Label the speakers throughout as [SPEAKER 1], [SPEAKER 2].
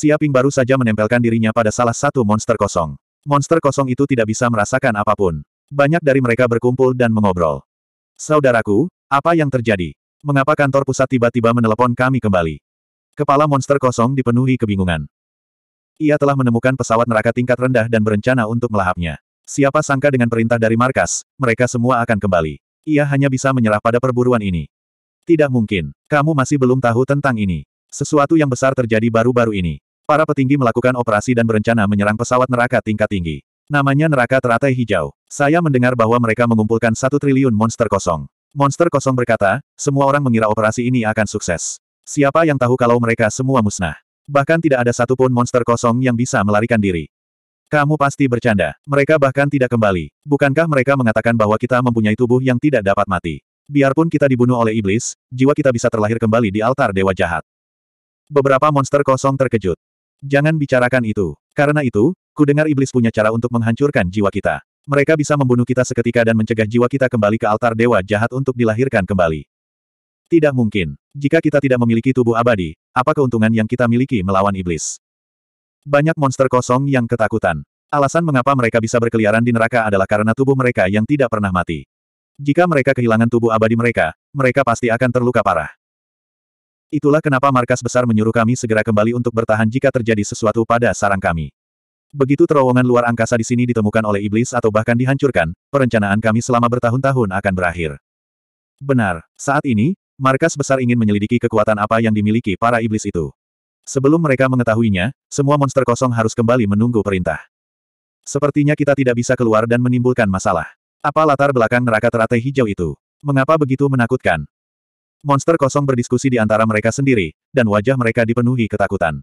[SPEAKER 1] Siaping baru saja menempelkan dirinya pada salah satu monster kosong. Monster kosong itu tidak bisa merasakan apapun. Banyak dari mereka berkumpul dan mengobrol. Saudaraku, apa yang terjadi? Mengapa kantor pusat tiba-tiba menelepon kami kembali? Kepala monster kosong dipenuhi kebingungan. Ia telah menemukan pesawat neraka tingkat rendah dan berencana untuk melahapnya. Siapa sangka dengan perintah dari markas, mereka semua akan kembali. Ia hanya bisa menyerah pada perburuan ini. Tidak mungkin. Kamu masih belum tahu tentang ini. Sesuatu yang besar terjadi baru-baru ini. Para petinggi melakukan operasi dan berencana menyerang pesawat neraka tingkat tinggi. Namanya neraka teratai hijau. Saya mendengar bahwa mereka mengumpulkan satu triliun monster kosong. Monster kosong berkata, semua orang mengira operasi ini akan sukses. Siapa yang tahu kalau mereka semua musnah? Bahkan tidak ada satupun monster kosong yang bisa melarikan diri. Kamu pasti bercanda. Mereka bahkan tidak kembali. Bukankah mereka mengatakan bahwa kita mempunyai tubuh yang tidak dapat mati? Biarpun kita dibunuh oleh iblis, jiwa kita bisa terlahir kembali di altar dewa jahat. Beberapa monster kosong terkejut. Jangan bicarakan itu. Karena itu, ku dengar iblis punya cara untuk menghancurkan jiwa kita. Mereka bisa membunuh kita seketika dan mencegah jiwa kita kembali ke altar dewa jahat untuk dilahirkan kembali. Tidak mungkin. Jika kita tidak memiliki tubuh abadi, apa keuntungan yang kita miliki melawan iblis? Banyak monster kosong yang ketakutan. Alasan mengapa mereka bisa berkeliaran di neraka adalah karena tubuh mereka yang tidak pernah mati. Jika mereka kehilangan tubuh abadi mereka, mereka pasti akan terluka parah. Itulah kenapa markas besar menyuruh kami segera kembali untuk bertahan jika terjadi sesuatu pada sarang kami. Begitu terowongan luar angkasa di sini ditemukan oleh iblis atau bahkan dihancurkan, perencanaan kami selama bertahun-tahun akan berakhir. Benar, saat ini, markas besar ingin menyelidiki kekuatan apa yang dimiliki para iblis itu. Sebelum mereka mengetahuinya, semua monster kosong harus kembali menunggu perintah. Sepertinya kita tidak bisa keluar dan menimbulkan masalah. Apa latar belakang neraka teratai hijau itu? Mengapa begitu menakutkan? Monster kosong berdiskusi di antara mereka sendiri, dan wajah mereka dipenuhi ketakutan.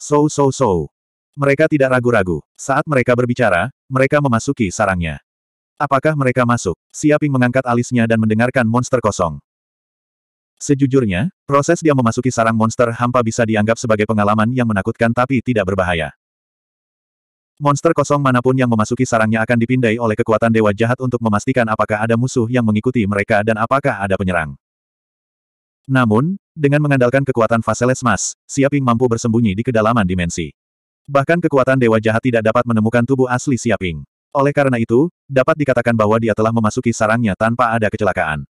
[SPEAKER 1] So so so. Mereka tidak ragu-ragu. Saat mereka berbicara, mereka memasuki sarangnya. Apakah mereka masuk? Siaping mengangkat alisnya dan mendengarkan monster kosong. Sejujurnya, proses dia memasuki sarang monster hampa bisa dianggap sebagai pengalaman yang menakutkan tapi tidak berbahaya. Monster kosong manapun yang memasuki sarangnya akan dipindai oleh kekuatan dewa jahat untuk memastikan apakah ada musuh yang mengikuti mereka dan apakah ada penyerang. Namun, dengan mengandalkan kekuatan Faseles Siaping mampu bersembunyi di kedalaman dimensi. Bahkan kekuatan Dewa Jahat tidak dapat menemukan tubuh asli Siaping. Oleh karena itu, dapat dikatakan bahwa dia telah memasuki sarangnya tanpa ada kecelakaan.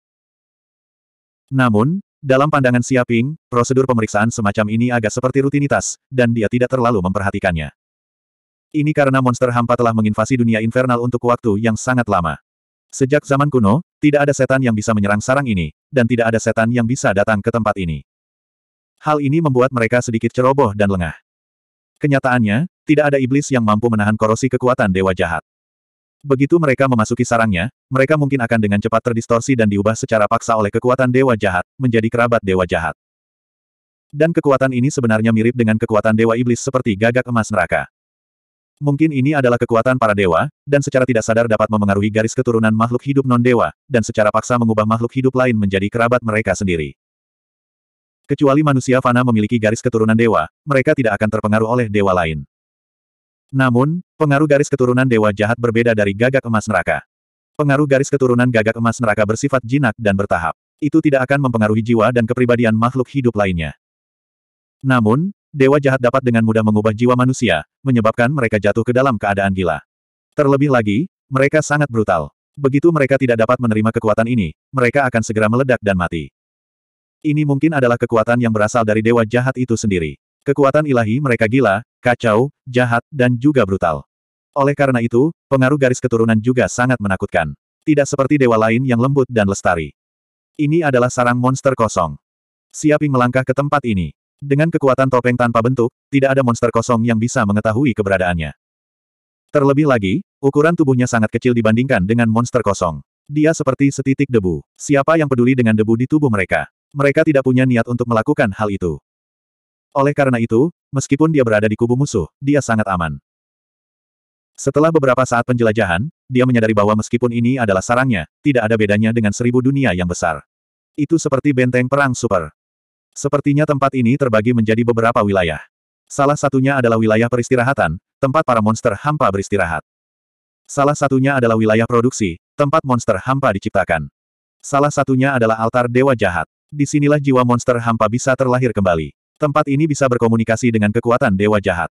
[SPEAKER 1] Namun, dalam pandangan Siaping, prosedur pemeriksaan semacam ini agak seperti rutinitas, dan dia tidak terlalu memperhatikannya. Ini karena monster hampa telah menginvasi dunia infernal untuk waktu yang sangat lama. Sejak zaman kuno, tidak ada setan yang bisa menyerang sarang ini, dan tidak ada setan yang bisa datang ke tempat ini. Hal ini membuat mereka sedikit ceroboh dan lengah. Kenyataannya, tidak ada iblis yang mampu menahan korosi kekuatan dewa jahat. Begitu mereka memasuki sarangnya, mereka mungkin akan dengan cepat terdistorsi dan diubah secara paksa oleh kekuatan dewa jahat, menjadi kerabat dewa jahat. Dan kekuatan ini sebenarnya mirip dengan kekuatan dewa iblis seperti gagak emas neraka. Mungkin ini adalah kekuatan para dewa, dan secara tidak sadar dapat memengaruhi garis keturunan makhluk hidup non-dewa, dan secara paksa mengubah makhluk hidup lain menjadi kerabat mereka sendiri. Kecuali manusia fana memiliki garis keturunan dewa, mereka tidak akan terpengaruh oleh dewa lain. Namun, pengaruh garis keturunan dewa jahat berbeda dari gagak emas neraka. Pengaruh garis keturunan gagak emas neraka bersifat jinak dan bertahap. Itu tidak akan mempengaruhi jiwa dan kepribadian makhluk hidup lainnya. Namun, dewa jahat dapat dengan mudah mengubah jiwa manusia, menyebabkan mereka jatuh ke dalam keadaan gila. Terlebih lagi, mereka sangat brutal. Begitu mereka tidak dapat menerima kekuatan ini, mereka akan segera meledak dan mati. Ini mungkin adalah kekuatan yang berasal dari dewa jahat itu sendiri. Kekuatan ilahi mereka gila, kacau, jahat, dan juga brutal. Oleh karena itu, pengaruh garis keturunan juga sangat menakutkan. Tidak seperti dewa lain yang lembut dan lestari. Ini adalah sarang monster kosong. Siaping melangkah ke tempat ini. Dengan kekuatan topeng tanpa bentuk, tidak ada monster kosong yang bisa mengetahui keberadaannya. Terlebih lagi, ukuran tubuhnya sangat kecil dibandingkan dengan monster kosong. Dia seperti setitik debu. Siapa yang peduli dengan debu di tubuh mereka? Mereka tidak punya niat untuk melakukan hal itu. Oleh karena itu, meskipun dia berada di kubu musuh, dia sangat aman. Setelah beberapa saat penjelajahan, dia menyadari bahwa meskipun ini adalah sarangnya, tidak ada bedanya dengan seribu dunia yang besar. Itu seperti benteng perang super. Sepertinya tempat ini terbagi menjadi beberapa wilayah. Salah satunya adalah wilayah peristirahatan, tempat para monster hampa beristirahat. Salah satunya adalah wilayah produksi, tempat monster hampa diciptakan. Salah satunya adalah altar dewa jahat. Disinilah jiwa monster hampa bisa terlahir kembali. Tempat ini bisa berkomunikasi dengan kekuatan dewa jahat.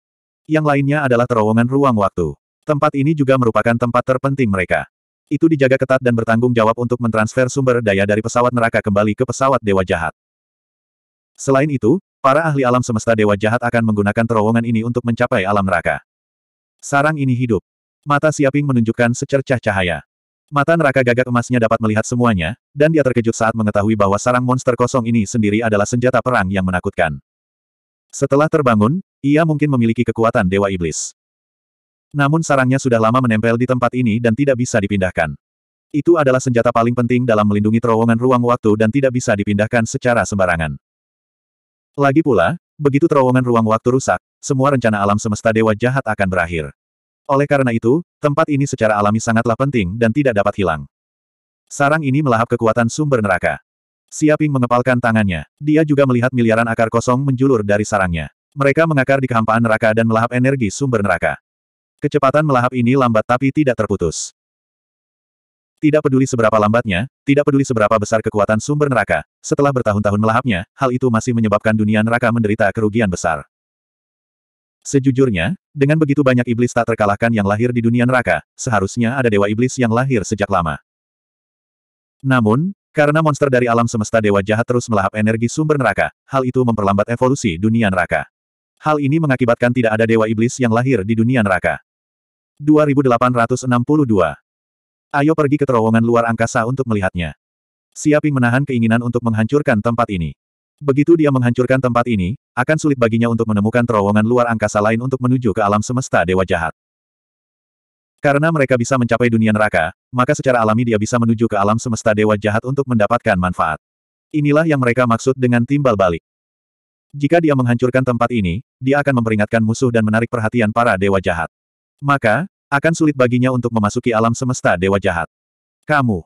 [SPEAKER 1] Yang lainnya adalah terowongan ruang waktu. Tempat ini juga merupakan tempat terpenting mereka. Itu dijaga ketat dan bertanggung jawab untuk mentransfer sumber daya dari pesawat neraka kembali ke pesawat dewa jahat. Selain itu, para ahli alam semesta dewa jahat akan menggunakan terowongan ini untuk mencapai alam neraka. Sarang ini hidup. Mata Siaping menunjukkan secercah cahaya. Mata neraka gagak emasnya dapat melihat semuanya, dan dia terkejut saat mengetahui bahwa sarang monster kosong ini sendiri adalah senjata perang yang menakutkan. Setelah terbangun, ia mungkin memiliki kekuatan Dewa Iblis. Namun sarangnya sudah lama menempel di tempat ini dan tidak bisa dipindahkan. Itu adalah senjata paling penting dalam melindungi terowongan ruang waktu dan tidak bisa dipindahkan secara sembarangan. Lagi pula, begitu terowongan ruang waktu rusak, semua rencana alam semesta dewa jahat akan berakhir. Oleh karena itu, tempat ini secara alami sangatlah penting dan tidak dapat hilang. Sarang ini melahap kekuatan sumber neraka. Siaping mengepalkan tangannya. Dia juga melihat miliaran akar kosong menjulur dari sarangnya. Mereka mengakar di kehampaan neraka dan melahap energi sumber neraka. Kecepatan melahap ini lambat tapi tidak terputus. Tidak peduli seberapa lambatnya, tidak peduli seberapa besar kekuatan sumber neraka, setelah bertahun-tahun melahapnya, hal itu masih menyebabkan dunia neraka menderita kerugian besar. Sejujurnya, dengan begitu banyak iblis tak terkalahkan yang lahir di dunia neraka, seharusnya ada dewa iblis yang lahir sejak lama. Namun, karena monster dari alam semesta dewa jahat terus melahap energi sumber neraka, hal itu memperlambat evolusi dunia neraka. Hal ini mengakibatkan tidak ada dewa iblis yang lahir di dunia neraka. 2862 Ayo pergi ke terowongan luar angkasa untuk melihatnya. Siaping menahan keinginan untuk menghancurkan tempat ini. Begitu dia menghancurkan tempat ini, akan sulit baginya untuk menemukan terowongan luar angkasa lain untuk menuju ke alam semesta dewa jahat. Karena mereka bisa mencapai dunia neraka, maka secara alami dia bisa menuju ke alam semesta dewa jahat untuk mendapatkan manfaat. Inilah yang mereka maksud dengan timbal balik. Jika dia menghancurkan tempat ini, dia akan memperingatkan musuh dan menarik perhatian para dewa jahat. Maka, akan sulit baginya untuk memasuki alam semesta dewa jahat. Kamu.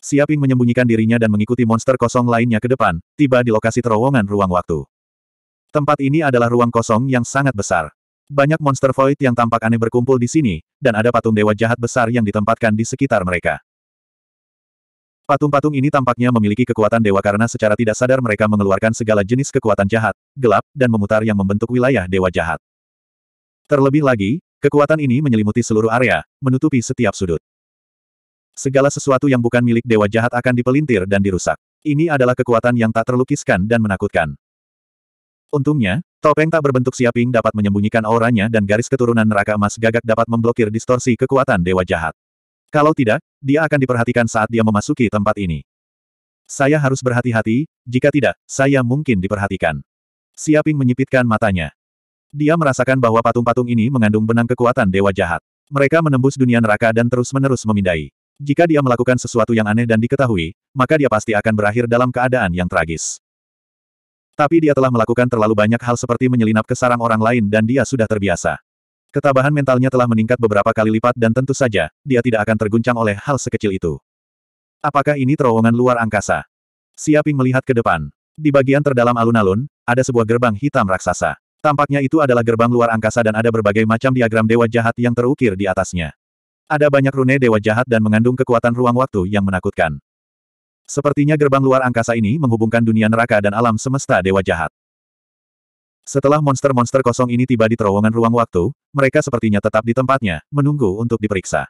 [SPEAKER 1] Siaping menyembunyikan dirinya dan mengikuti monster kosong lainnya ke depan, tiba di lokasi terowongan ruang waktu. Tempat ini adalah ruang kosong yang sangat besar. Banyak monster void yang tampak aneh berkumpul di sini, dan ada patung dewa jahat besar yang ditempatkan di sekitar mereka. Patung-patung ini tampaknya memiliki kekuatan dewa karena secara tidak sadar mereka mengeluarkan segala jenis kekuatan jahat, gelap, dan memutar yang membentuk wilayah dewa jahat. Terlebih lagi, Kekuatan ini menyelimuti seluruh area, menutupi setiap sudut. Segala sesuatu yang bukan milik dewa jahat akan dipelintir dan dirusak. Ini adalah kekuatan yang tak terlukiskan dan menakutkan. Untungnya, topeng tak berbentuk siaping dapat menyembunyikan auranya dan garis keturunan neraka emas gagak dapat memblokir distorsi kekuatan dewa jahat. Kalau tidak, dia akan diperhatikan saat dia memasuki tempat ini. Saya harus berhati-hati, jika tidak, saya mungkin diperhatikan. Siaping menyipitkan matanya. Dia merasakan bahwa patung-patung ini mengandung benang kekuatan dewa jahat. Mereka menembus dunia neraka dan terus-menerus memindai. Jika dia melakukan sesuatu yang aneh dan diketahui, maka dia pasti akan berakhir dalam keadaan yang tragis. Tapi dia telah melakukan terlalu banyak hal seperti menyelinap ke sarang orang lain dan dia sudah terbiasa. Ketabahan mentalnya telah meningkat beberapa kali lipat dan tentu saja, dia tidak akan terguncang oleh hal sekecil itu. Apakah ini terowongan luar angkasa? Siaping melihat ke depan. Di bagian terdalam alun-alun, ada sebuah gerbang hitam raksasa. Tampaknya itu adalah gerbang luar angkasa dan ada berbagai macam diagram dewa jahat yang terukir di atasnya. Ada banyak rune dewa jahat dan mengandung kekuatan ruang waktu yang menakutkan. Sepertinya gerbang luar angkasa ini menghubungkan dunia neraka dan alam semesta dewa jahat. Setelah monster-monster kosong ini tiba di terowongan ruang waktu, mereka sepertinya tetap di tempatnya, menunggu untuk diperiksa.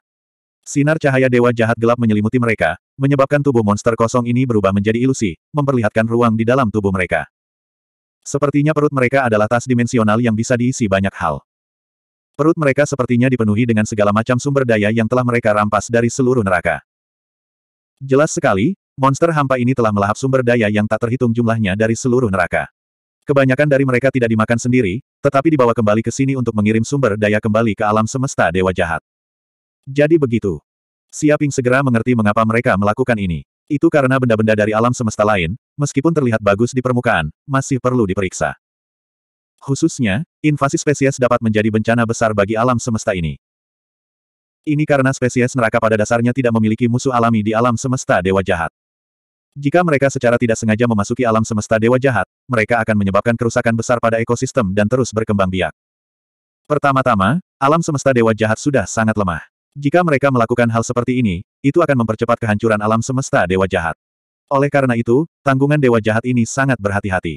[SPEAKER 1] Sinar cahaya dewa jahat gelap menyelimuti mereka, menyebabkan tubuh monster kosong ini berubah menjadi ilusi, memperlihatkan ruang di dalam tubuh mereka. Sepertinya perut mereka adalah tas dimensional yang bisa diisi banyak hal. Perut mereka sepertinya dipenuhi dengan segala macam sumber daya yang telah mereka rampas dari seluruh neraka. Jelas sekali, monster hampa ini telah melahap sumber daya yang tak terhitung jumlahnya dari seluruh neraka. Kebanyakan dari mereka tidak dimakan sendiri, tetapi dibawa kembali ke sini untuk mengirim sumber daya kembali ke alam semesta dewa jahat. Jadi begitu. Siaping segera mengerti mengapa mereka melakukan ini. Itu karena benda-benda dari alam semesta lain, meskipun terlihat bagus di permukaan, masih perlu diperiksa. Khususnya, invasi spesies dapat menjadi bencana besar bagi alam semesta ini. Ini karena spesies neraka pada dasarnya tidak memiliki musuh alami di alam semesta dewa jahat. Jika mereka secara tidak sengaja memasuki alam semesta dewa jahat, mereka akan menyebabkan kerusakan besar pada ekosistem dan terus berkembang biak. Pertama-tama, alam semesta dewa jahat sudah sangat lemah. Jika mereka melakukan hal seperti ini, itu akan mempercepat kehancuran alam semesta dewa jahat. Oleh karena itu, tanggungan dewa jahat ini sangat berhati-hati.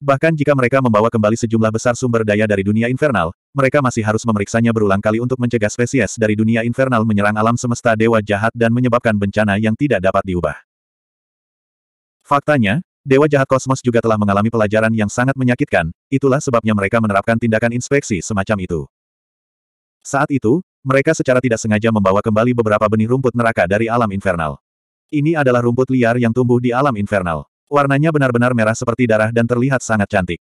[SPEAKER 1] Bahkan jika mereka membawa kembali sejumlah besar sumber daya dari dunia infernal, mereka masih harus memeriksanya berulang kali untuk mencegah spesies dari dunia infernal menyerang alam semesta dewa jahat dan menyebabkan bencana yang tidak dapat diubah. Faktanya, dewa jahat kosmos juga telah mengalami pelajaran yang sangat menyakitkan, itulah sebabnya mereka menerapkan tindakan inspeksi semacam itu. Saat itu, mereka secara tidak sengaja membawa kembali beberapa benih rumput neraka dari alam infernal. Ini adalah rumput liar yang tumbuh di alam infernal. Warnanya benar-benar merah seperti darah dan terlihat sangat cantik.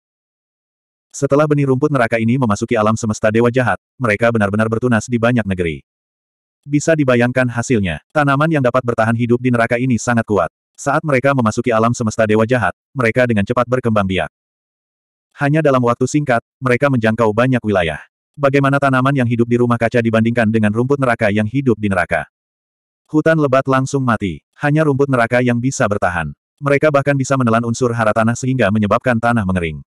[SPEAKER 1] Setelah benih rumput neraka ini memasuki alam semesta dewa jahat, mereka benar-benar bertunas di banyak negeri. Bisa dibayangkan hasilnya, tanaman yang dapat bertahan hidup di neraka ini sangat kuat. Saat mereka memasuki alam semesta dewa jahat, mereka dengan cepat berkembang biak. Hanya dalam waktu singkat, mereka menjangkau banyak wilayah. Bagaimana tanaman yang hidup di rumah kaca dibandingkan dengan rumput neraka yang hidup di neraka? Hutan lebat langsung mati. Hanya rumput neraka yang bisa bertahan. Mereka bahkan bisa menelan unsur hara tanah sehingga menyebabkan tanah mengering.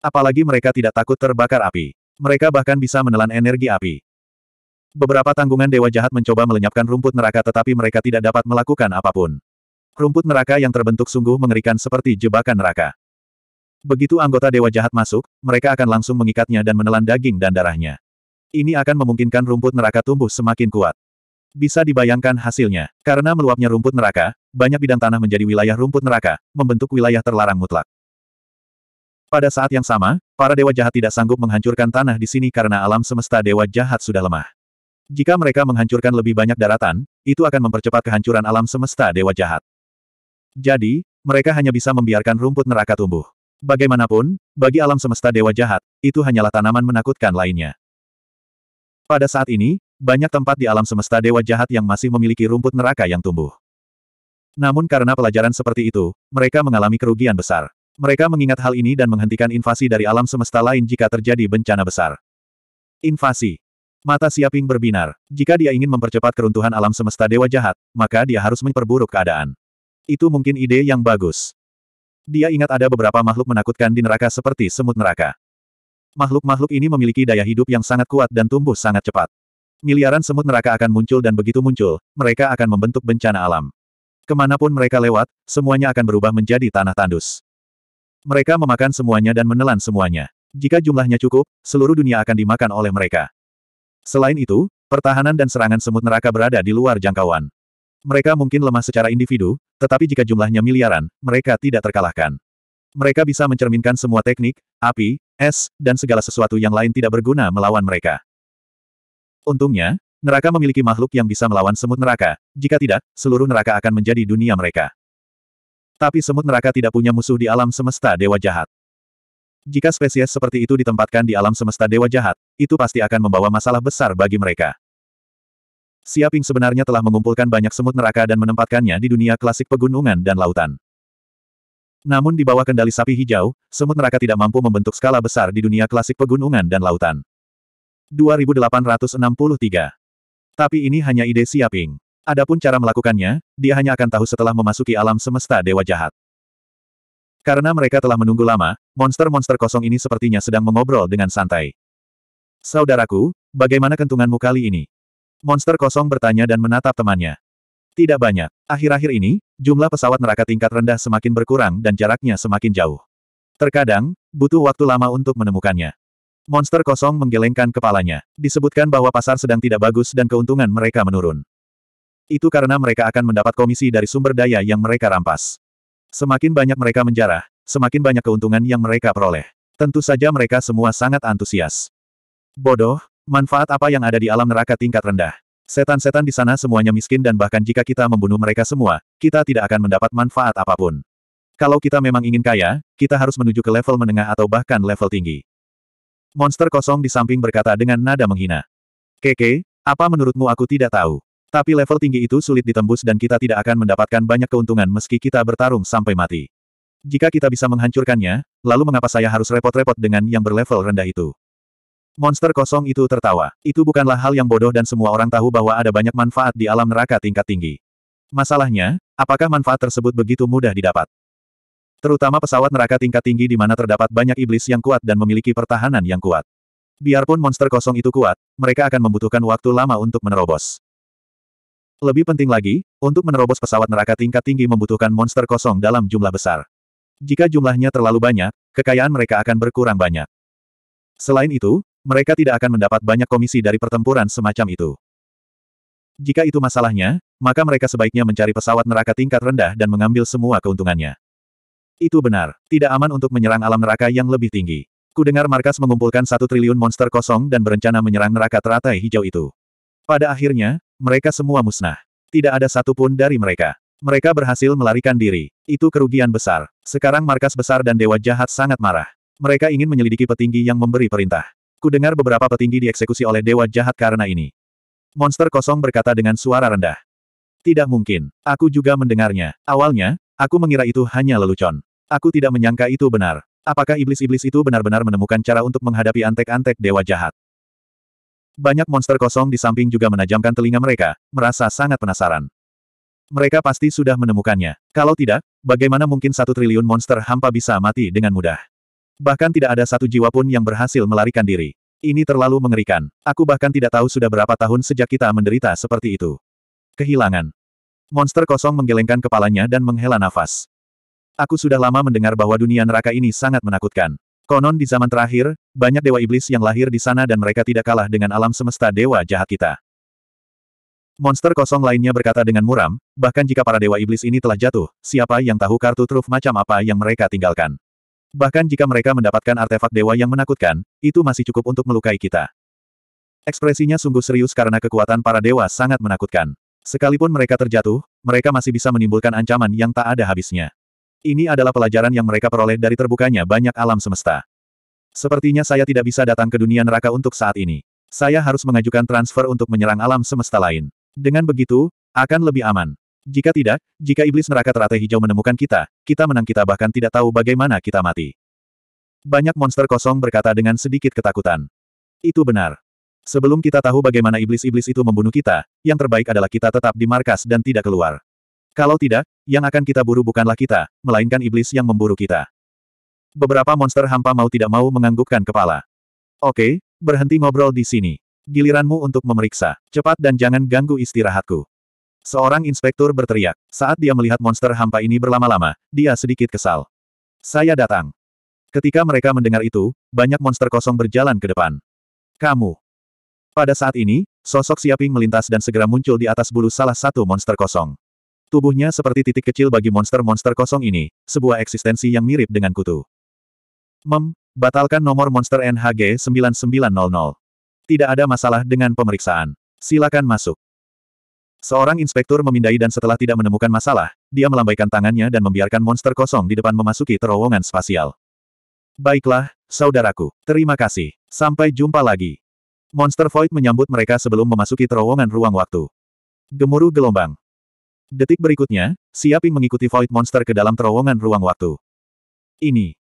[SPEAKER 1] Apalagi mereka tidak takut terbakar api. Mereka bahkan bisa menelan energi api. Beberapa tanggungan dewa jahat mencoba melenyapkan rumput neraka tetapi mereka tidak dapat melakukan apapun. Rumput neraka yang terbentuk sungguh mengerikan seperti jebakan neraka. Begitu anggota dewa jahat masuk, mereka akan langsung mengikatnya dan menelan daging dan darahnya. Ini akan memungkinkan rumput neraka tumbuh semakin kuat. Bisa dibayangkan hasilnya. Karena meluapnya rumput neraka, banyak bidang tanah menjadi wilayah rumput neraka, membentuk wilayah terlarang mutlak. Pada saat yang sama, para dewa jahat tidak sanggup menghancurkan tanah di sini karena alam semesta dewa jahat sudah lemah. Jika mereka menghancurkan lebih banyak daratan, itu akan mempercepat kehancuran alam semesta dewa jahat. Jadi, mereka hanya bisa membiarkan rumput neraka tumbuh. Bagaimanapun, bagi alam semesta dewa jahat, itu hanyalah tanaman menakutkan lainnya. Pada saat ini, banyak tempat di alam semesta dewa jahat yang masih memiliki rumput neraka yang tumbuh. Namun karena pelajaran seperti itu, mereka mengalami kerugian besar. Mereka mengingat hal ini dan menghentikan invasi dari alam semesta lain jika terjadi bencana besar. Invasi. Mata Siaping berbinar. Jika dia ingin mempercepat keruntuhan alam semesta dewa jahat, maka dia harus memperburuk keadaan. Itu mungkin ide yang bagus. Dia ingat ada beberapa makhluk menakutkan di neraka seperti semut neraka. Makhluk-makhluk ini memiliki daya hidup yang sangat kuat dan tumbuh sangat cepat. Miliaran semut neraka akan muncul dan begitu muncul, mereka akan membentuk bencana alam. Kemanapun mereka lewat, semuanya akan berubah menjadi tanah tandus. Mereka memakan semuanya dan menelan semuanya. Jika jumlahnya cukup, seluruh dunia akan dimakan oleh mereka. Selain itu, pertahanan dan serangan semut neraka berada di luar jangkauan. Mereka mungkin lemah secara individu, tetapi jika jumlahnya miliaran, mereka tidak terkalahkan. Mereka bisa mencerminkan semua teknik, api, es, dan segala sesuatu yang lain tidak berguna melawan mereka. Untungnya, neraka memiliki makhluk yang bisa melawan semut neraka, jika tidak, seluruh neraka akan menjadi dunia mereka. Tapi semut neraka tidak punya musuh di alam semesta dewa jahat. Jika spesies seperti itu ditempatkan di alam semesta dewa jahat, itu pasti akan membawa masalah besar bagi mereka. Siaping sebenarnya telah mengumpulkan banyak semut neraka dan menempatkannya di dunia klasik pegunungan dan lautan. Namun di bawah kendali sapi hijau, semut neraka tidak mampu membentuk skala besar di dunia klasik pegunungan dan lautan. 2863. Tapi ini hanya ide Siaping. Adapun cara melakukannya, dia hanya akan tahu setelah memasuki alam semesta dewa jahat. Karena mereka telah menunggu lama, monster-monster kosong ini sepertinya sedang mengobrol dengan santai. Saudaraku, bagaimana kentunganmu kali ini? Monster kosong bertanya dan menatap temannya. Tidak banyak. Akhir-akhir ini, jumlah pesawat neraka tingkat rendah semakin berkurang dan jaraknya semakin jauh. Terkadang, butuh waktu lama untuk menemukannya. Monster kosong menggelengkan kepalanya. Disebutkan bahwa pasar sedang tidak bagus dan keuntungan mereka menurun. Itu karena mereka akan mendapat komisi dari sumber daya yang mereka rampas. Semakin banyak mereka menjarah, semakin banyak keuntungan yang mereka peroleh. Tentu saja mereka semua sangat antusias. Bodoh, manfaat apa yang ada di alam neraka tingkat rendah? Setan-setan di sana semuanya miskin dan bahkan jika kita membunuh mereka semua, kita tidak akan mendapat manfaat apapun. Kalau kita memang ingin kaya, kita harus menuju ke level menengah atau bahkan level tinggi. Monster kosong di samping berkata dengan nada menghina. Keke, apa menurutmu aku tidak tahu. Tapi level tinggi itu sulit ditembus dan kita tidak akan mendapatkan banyak keuntungan meski kita bertarung sampai mati. Jika kita bisa menghancurkannya, lalu mengapa saya harus repot-repot dengan yang berlevel rendah itu? Monster kosong itu tertawa. Itu bukanlah hal yang bodoh dan semua orang tahu bahwa ada banyak manfaat di alam neraka tingkat tinggi. Masalahnya, apakah manfaat tersebut begitu mudah didapat? Terutama pesawat neraka tingkat tinggi di mana terdapat banyak iblis yang kuat dan memiliki pertahanan yang kuat. Biarpun monster kosong itu kuat, mereka akan membutuhkan waktu lama untuk menerobos. Lebih penting lagi, untuk menerobos pesawat neraka tingkat tinggi membutuhkan monster kosong dalam jumlah besar. Jika jumlahnya terlalu banyak, kekayaan mereka akan berkurang banyak. Selain itu, mereka tidak akan mendapat banyak komisi dari pertempuran semacam itu. Jika itu masalahnya, maka mereka sebaiknya mencari pesawat neraka tingkat rendah dan mengambil semua keuntungannya. Itu benar. Tidak aman untuk menyerang alam neraka yang lebih tinggi. Kudengar Markas mengumpulkan satu triliun monster kosong dan berencana menyerang neraka teratai hijau itu. Pada akhirnya, mereka semua musnah. Tidak ada satupun dari mereka. Mereka berhasil melarikan diri. Itu kerugian besar. Sekarang markas besar dan dewa jahat sangat marah. Mereka ingin menyelidiki petinggi yang memberi perintah. Kudengar beberapa petinggi dieksekusi oleh dewa jahat karena ini. Monster kosong berkata dengan suara rendah. Tidak mungkin. Aku juga mendengarnya. Awalnya, Aku mengira itu hanya lelucon. Aku tidak menyangka itu benar. Apakah iblis-iblis itu benar-benar menemukan cara untuk menghadapi antek-antek dewa jahat? Banyak monster kosong di samping juga menajamkan telinga mereka, merasa sangat penasaran. Mereka pasti sudah menemukannya. Kalau tidak, bagaimana mungkin satu triliun monster hampa bisa mati dengan mudah? Bahkan tidak ada satu jiwa pun yang berhasil melarikan diri. Ini terlalu mengerikan. Aku bahkan tidak tahu sudah berapa tahun sejak kita menderita seperti itu. Kehilangan. Monster kosong menggelengkan kepalanya dan menghela nafas. Aku sudah lama mendengar bahwa dunia neraka ini sangat menakutkan. Konon di zaman terakhir, banyak dewa iblis yang lahir di sana dan mereka tidak kalah dengan alam semesta dewa jahat kita. Monster kosong lainnya berkata dengan muram, bahkan jika para dewa iblis ini telah jatuh, siapa yang tahu kartu truf macam apa yang mereka tinggalkan. Bahkan jika mereka mendapatkan artefak dewa yang menakutkan, itu masih cukup untuk melukai kita. Ekspresinya sungguh serius karena kekuatan para dewa sangat menakutkan. Sekalipun mereka terjatuh, mereka masih bisa menimbulkan ancaman yang tak ada habisnya. Ini adalah pelajaran yang mereka peroleh dari terbukanya banyak alam semesta. Sepertinya saya tidak bisa datang ke dunia neraka untuk saat ini. Saya harus mengajukan transfer untuk menyerang alam semesta lain. Dengan begitu, akan lebih aman. Jika tidak, jika iblis neraka teratai hijau menemukan kita, kita menang kita bahkan tidak tahu bagaimana kita mati. Banyak monster kosong berkata dengan sedikit ketakutan. Itu benar. Sebelum kita tahu bagaimana iblis-iblis itu membunuh kita, yang terbaik adalah kita tetap di markas dan tidak keluar. Kalau tidak, yang akan kita buru bukanlah kita, melainkan iblis yang memburu kita. Beberapa monster hampa mau tidak mau menganggukkan kepala. Oke, berhenti ngobrol di sini. Giliranmu untuk memeriksa. Cepat dan jangan ganggu istirahatku. Seorang inspektur berteriak. Saat dia melihat monster hampa ini berlama-lama, dia sedikit kesal. Saya datang. Ketika mereka mendengar itu, banyak monster kosong berjalan ke depan. Kamu. Pada saat ini, sosok Siaping melintas dan segera muncul di atas bulu salah satu monster kosong. Tubuhnya seperti titik kecil bagi monster-monster kosong ini, sebuah eksistensi yang mirip dengan kutu. Mem, batalkan nomor monster NHG 9900. Tidak ada masalah dengan pemeriksaan. Silakan masuk. Seorang inspektur memindai dan setelah tidak menemukan masalah, dia melambaikan tangannya dan membiarkan monster kosong di depan memasuki terowongan spasial. Baiklah, saudaraku. Terima kasih. Sampai jumpa lagi. Monster Void menyambut mereka sebelum memasuki terowongan ruang waktu. Gemuruh gelombang. Detik berikutnya, Siaping mengikuti Void Monster ke dalam terowongan ruang waktu. Ini.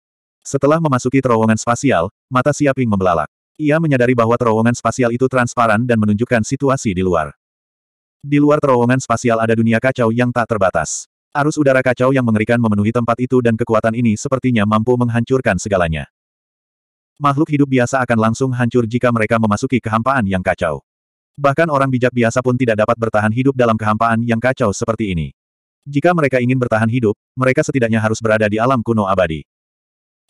[SPEAKER 1] Setelah memasuki terowongan spasial, mata Siaping membelalak. Ia menyadari bahwa terowongan spasial itu transparan dan menunjukkan situasi di luar. Di luar terowongan spasial ada dunia kacau yang tak terbatas. Arus udara kacau yang mengerikan memenuhi tempat itu dan kekuatan ini sepertinya mampu menghancurkan segalanya. Makhluk hidup biasa akan langsung hancur jika mereka memasuki kehampaan yang kacau. Bahkan orang bijak biasa pun tidak dapat bertahan hidup dalam kehampaan yang kacau seperti ini. Jika mereka ingin bertahan hidup, mereka setidaknya harus berada di alam kuno abadi.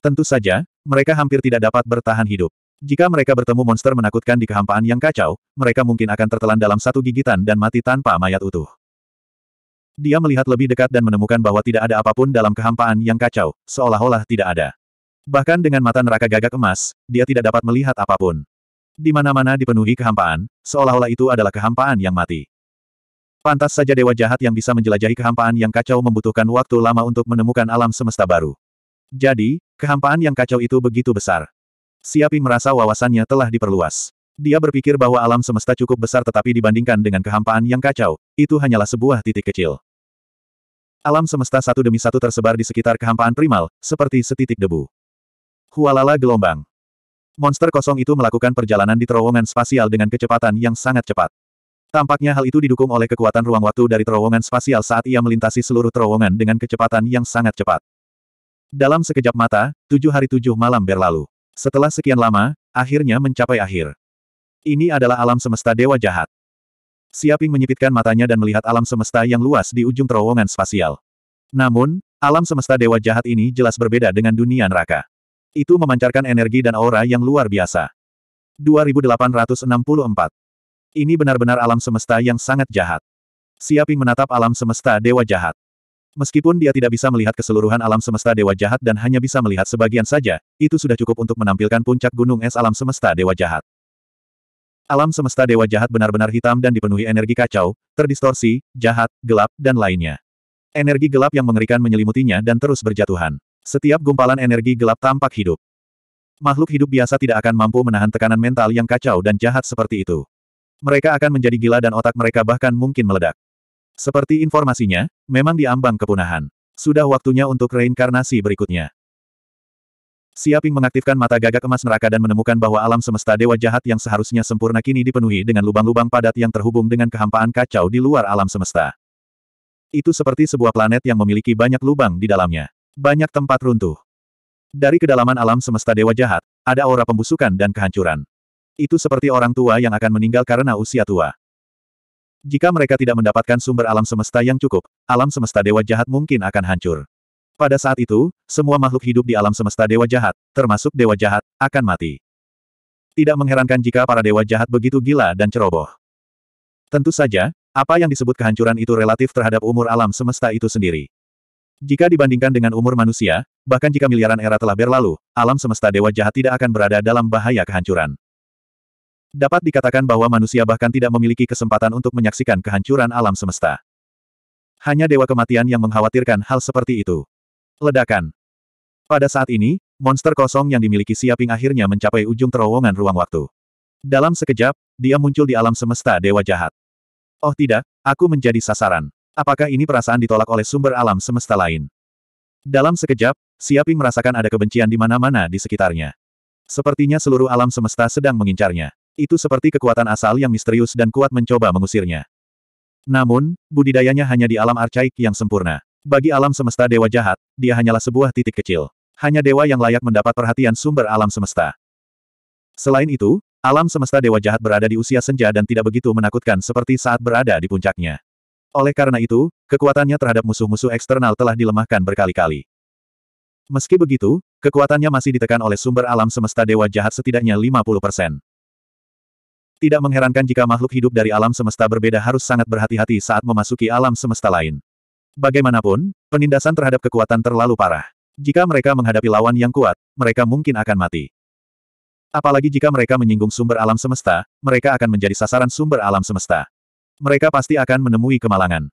[SPEAKER 1] Tentu saja, mereka hampir tidak dapat bertahan hidup. Jika mereka bertemu monster menakutkan di kehampaan yang kacau, mereka mungkin akan tertelan dalam satu gigitan dan mati tanpa mayat utuh. Dia melihat lebih dekat dan menemukan bahwa tidak ada apapun dalam kehampaan yang kacau, seolah-olah tidak ada. Bahkan dengan mata neraka gagak emas, dia tidak dapat melihat apapun. Di mana-mana dipenuhi kehampaan, seolah-olah itu adalah kehampaan yang mati. Pantas saja dewa jahat yang bisa menjelajahi kehampaan yang kacau membutuhkan waktu lama untuk menemukan alam semesta baru. Jadi, kehampaan yang kacau itu begitu besar. Siapi merasa wawasannya telah diperluas. Dia berpikir bahwa alam semesta cukup besar tetapi dibandingkan dengan kehampaan yang kacau, itu hanyalah sebuah titik kecil. Alam semesta satu demi satu tersebar di sekitar kehampaan primal, seperti setitik debu. Hualala gelombang. Monster kosong itu melakukan perjalanan di terowongan spasial dengan kecepatan yang sangat cepat. Tampaknya hal itu didukung oleh kekuatan ruang waktu dari terowongan spasial saat ia melintasi seluruh terowongan dengan kecepatan yang sangat cepat. Dalam sekejap mata, tujuh hari tujuh malam berlalu. Setelah sekian lama, akhirnya mencapai akhir. Ini adalah alam semesta dewa jahat. Siaping menyipitkan matanya dan melihat alam semesta yang luas di ujung terowongan spasial. Namun, alam semesta dewa jahat ini jelas berbeda dengan dunia neraka. Itu memancarkan energi dan aura yang luar biasa. 2864. Ini benar-benar alam semesta yang sangat jahat. Siaping menatap alam semesta dewa jahat. Meskipun dia tidak bisa melihat keseluruhan alam semesta dewa jahat dan hanya bisa melihat sebagian saja, itu sudah cukup untuk menampilkan puncak gunung es alam semesta dewa jahat. Alam semesta dewa jahat benar-benar hitam dan dipenuhi energi kacau, terdistorsi, jahat, gelap, dan lainnya. Energi gelap yang mengerikan menyelimutinya dan terus berjatuhan. Setiap gumpalan energi gelap tampak hidup. Makhluk hidup biasa tidak akan mampu menahan tekanan mental yang kacau dan jahat seperti itu. Mereka akan menjadi gila dan otak mereka bahkan mungkin meledak. Seperti informasinya, memang diambang kepunahan. Sudah waktunya untuk reinkarnasi berikutnya. Siaping mengaktifkan mata gagak emas neraka dan menemukan bahwa alam semesta dewa jahat yang seharusnya sempurna kini dipenuhi dengan lubang-lubang padat yang terhubung dengan kehampaan kacau di luar alam semesta. Itu seperti sebuah planet yang memiliki banyak lubang di dalamnya. Banyak tempat runtuh. Dari kedalaman alam semesta dewa jahat, ada aura pembusukan dan kehancuran. Itu seperti orang tua yang akan meninggal karena usia tua. Jika mereka tidak mendapatkan sumber alam semesta yang cukup, alam semesta dewa jahat mungkin akan hancur. Pada saat itu, semua makhluk hidup di alam semesta dewa jahat, termasuk dewa jahat, akan mati. Tidak mengherankan jika para dewa jahat begitu gila dan ceroboh. Tentu saja, apa yang disebut kehancuran itu relatif terhadap umur alam semesta itu sendiri. Jika dibandingkan dengan umur manusia, bahkan jika miliaran era telah berlalu, alam semesta dewa jahat tidak akan berada dalam bahaya kehancuran. Dapat dikatakan bahwa manusia bahkan tidak memiliki kesempatan untuk menyaksikan kehancuran alam semesta. Hanya dewa kematian yang mengkhawatirkan hal seperti itu. Ledakan. Pada saat ini, monster kosong yang dimiliki Siaping akhirnya mencapai ujung terowongan ruang waktu. Dalam sekejap, dia muncul di alam semesta dewa jahat. Oh tidak, aku menjadi sasaran. Apakah ini perasaan ditolak oleh sumber alam semesta lain? Dalam sekejap, Siaping merasakan ada kebencian di mana-mana di sekitarnya. Sepertinya seluruh alam semesta sedang mengincarnya. Itu seperti kekuatan asal yang misterius dan kuat mencoba mengusirnya. Namun, budidayanya hanya di alam arcaik yang sempurna. Bagi alam semesta dewa jahat, dia hanyalah sebuah titik kecil. Hanya dewa yang layak mendapat perhatian sumber alam semesta. Selain itu, alam semesta dewa jahat berada di usia senja dan tidak begitu menakutkan seperti saat berada di puncaknya. Oleh karena itu, kekuatannya terhadap musuh-musuh eksternal telah dilemahkan berkali-kali. Meski begitu, kekuatannya masih ditekan oleh sumber alam semesta dewa jahat setidaknya 50%. Tidak mengherankan jika makhluk hidup dari alam semesta berbeda harus sangat berhati-hati saat memasuki alam semesta lain. Bagaimanapun, penindasan terhadap kekuatan terlalu parah. Jika mereka menghadapi lawan yang kuat, mereka mungkin akan mati. Apalagi jika mereka menyinggung sumber alam semesta, mereka akan menjadi sasaran sumber alam semesta mereka pasti akan menemui kemalangan.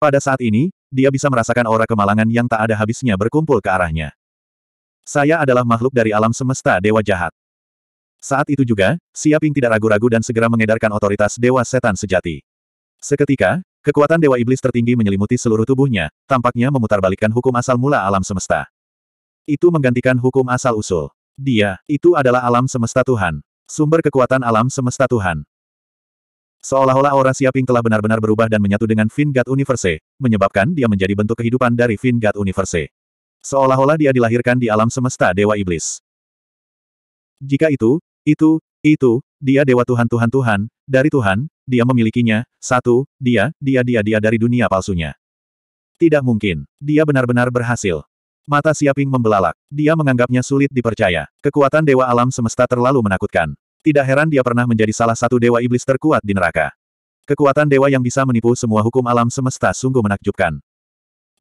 [SPEAKER 1] Pada saat ini, dia bisa merasakan aura kemalangan yang tak ada habisnya berkumpul ke arahnya. Saya adalah makhluk dari alam semesta dewa jahat. Saat itu juga, Siaping tidak ragu-ragu dan segera mengedarkan otoritas dewa setan sejati. Seketika, kekuatan dewa iblis tertinggi menyelimuti seluruh tubuhnya, tampaknya memutarbalikkan hukum asal mula alam semesta. Itu menggantikan hukum asal-usul. Dia, itu adalah alam semesta Tuhan. Sumber kekuatan alam semesta Tuhan. Seolah-olah aura Siaping telah benar-benar berubah dan menyatu dengan Vingat Universe, menyebabkan dia menjadi bentuk kehidupan dari Vingat Universe. Seolah-olah dia dilahirkan di alam semesta Dewa Iblis. Jika itu, itu, itu, dia Dewa Tuhan-Tuhan-Tuhan, dari Tuhan, dia memilikinya, satu, dia, dia-dia-dia dari dunia palsunya. Tidak mungkin. Dia benar-benar berhasil. Mata Siaping membelalak. Dia menganggapnya sulit dipercaya. Kekuatan Dewa Alam Semesta terlalu menakutkan. Tidak heran dia pernah menjadi salah satu dewa iblis terkuat di neraka. Kekuatan dewa yang bisa menipu semua hukum alam semesta sungguh menakjubkan.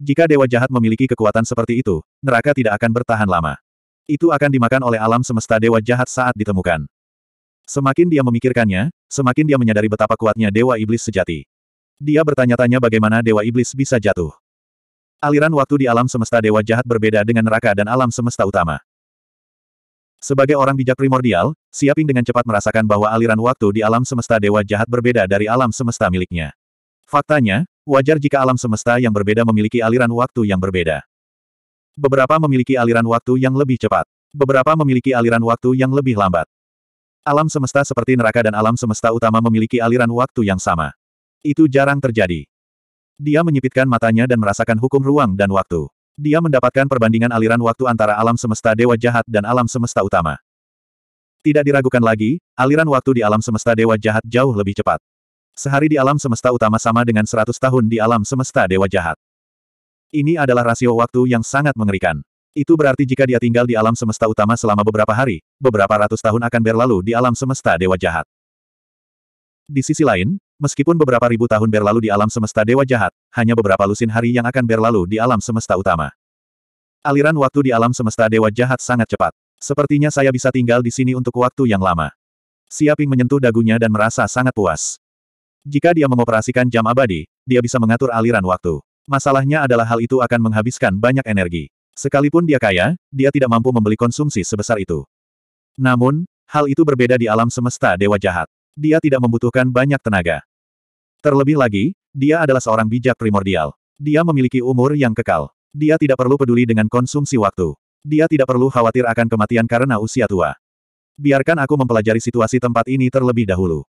[SPEAKER 1] Jika dewa jahat memiliki kekuatan seperti itu, neraka tidak akan bertahan lama. Itu akan dimakan oleh alam semesta dewa jahat saat ditemukan. Semakin dia memikirkannya, semakin dia menyadari betapa kuatnya dewa iblis sejati. Dia bertanya-tanya bagaimana dewa iblis bisa jatuh. Aliran waktu di alam semesta dewa jahat berbeda dengan neraka dan alam semesta utama. Sebagai orang bijak primordial, Siaping dengan cepat merasakan bahwa aliran waktu di alam semesta dewa jahat berbeda dari alam semesta miliknya. Faktanya, wajar jika alam semesta yang berbeda memiliki aliran waktu yang berbeda. Beberapa memiliki aliran waktu yang lebih cepat. Beberapa memiliki aliran waktu yang lebih lambat. Alam semesta seperti neraka dan alam semesta utama memiliki aliran waktu yang sama. Itu jarang terjadi. Dia menyipitkan matanya dan merasakan hukum ruang dan waktu. Dia mendapatkan perbandingan aliran waktu antara alam semesta dewa jahat dan alam semesta utama. Tidak diragukan lagi, aliran waktu di alam semesta dewa jahat jauh lebih cepat. Sehari di alam semesta utama sama dengan 100 tahun di alam semesta dewa jahat. Ini adalah rasio waktu yang sangat mengerikan. Itu berarti jika dia tinggal di alam semesta utama selama beberapa hari, beberapa ratus tahun akan berlalu di alam semesta dewa jahat. Di sisi lain, Meskipun beberapa ribu tahun berlalu di alam semesta dewa jahat, hanya beberapa lusin hari yang akan berlalu di alam semesta utama. Aliran waktu di alam semesta dewa jahat sangat cepat. Sepertinya saya bisa tinggal di sini untuk waktu yang lama. Siaping menyentuh dagunya dan merasa sangat puas. Jika dia mengoperasikan jam abadi, dia bisa mengatur aliran waktu. Masalahnya adalah hal itu akan menghabiskan banyak energi. Sekalipun dia kaya, dia tidak mampu membeli konsumsi sebesar itu. Namun, hal itu berbeda di alam semesta dewa jahat. Dia tidak membutuhkan banyak tenaga. Terlebih lagi, dia adalah seorang bijak primordial. Dia memiliki umur yang kekal. Dia tidak perlu peduli dengan konsumsi waktu. Dia tidak perlu khawatir akan kematian karena usia tua. Biarkan aku mempelajari situasi tempat ini terlebih dahulu.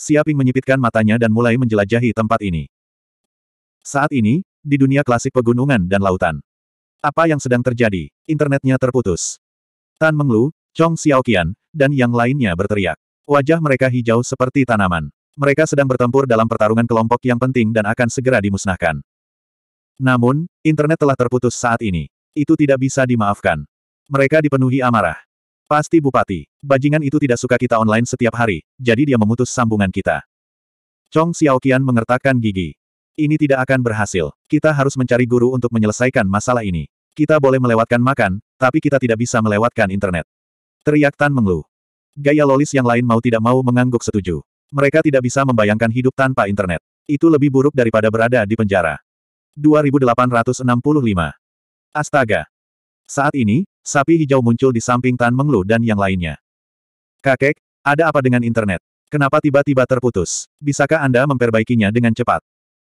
[SPEAKER 1] Siaping menyipitkan matanya dan mulai menjelajahi tempat ini. Saat ini, di dunia klasik pegunungan dan lautan. Apa yang sedang terjadi? Internetnya terputus. Tan Menglu, Chong Xiaoqian, dan yang lainnya berteriak. Wajah mereka hijau seperti tanaman. Mereka sedang bertempur dalam pertarungan kelompok yang penting dan akan segera dimusnahkan. Namun, internet telah terputus saat ini. Itu tidak bisa dimaafkan. Mereka dipenuhi amarah. Pasti Bupati, bajingan itu tidak suka kita online setiap hari, jadi dia memutus sambungan kita. Chong Xiaoqian mengertakkan gigi. Ini tidak akan berhasil. Kita harus mencari guru untuk menyelesaikan masalah ini. Kita boleh melewatkan makan, tapi kita tidak bisa melewatkan internet. Teriak Tan Menglu. Gaya Lolis yang lain mau tidak mau mengangguk setuju. Mereka tidak bisa membayangkan hidup tanpa internet. Itu lebih buruk daripada berada di penjara. 2865. Astaga. Saat ini, sapi hijau muncul di samping Tan Menglu dan yang lainnya. Kakek, ada apa dengan internet? Kenapa tiba-tiba terputus? Bisakah Anda memperbaikinya dengan cepat?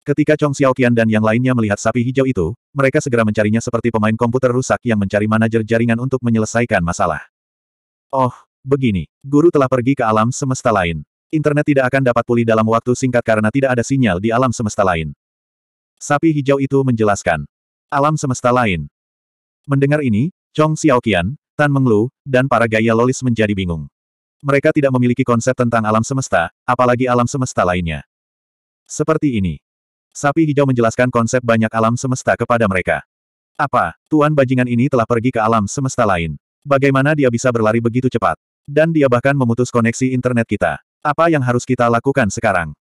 [SPEAKER 1] Ketika Chong Xiaoqian dan yang lainnya melihat sapi hijau itu, mereka segera mencarinya seperti pemain komputer rusak yang mencari manajer jaringan untuk menyelesaikan masalah. Oh, begini. Guru telah pergi ke alam semesta lain. Internet tidak akan dapat pulih dalam waktu singkat karena tidak ada sinyal di alam semesta lain. Sapi hijau itu menjelaskan. Alam semesta lain. Mendengar ini, Chong Xiaoqian, Tan Menglu, dan para gaya lolis menjadi bingung. Mereka tidak memiliki konsep tentang alam semesta, apalagi alam semesta lainnya. Seperti ini. Sapi hijau menjelaskan konsep banyak alam semesta kepada mereka. Apa, Tuan Bajingan ini telah pergi ke alam semesta lain? Bagaimana dia bisa berlari begitu cepat? Dan dia bahkan memutus koneksi internet kita. Apa yang harus kita lakukan sekarang?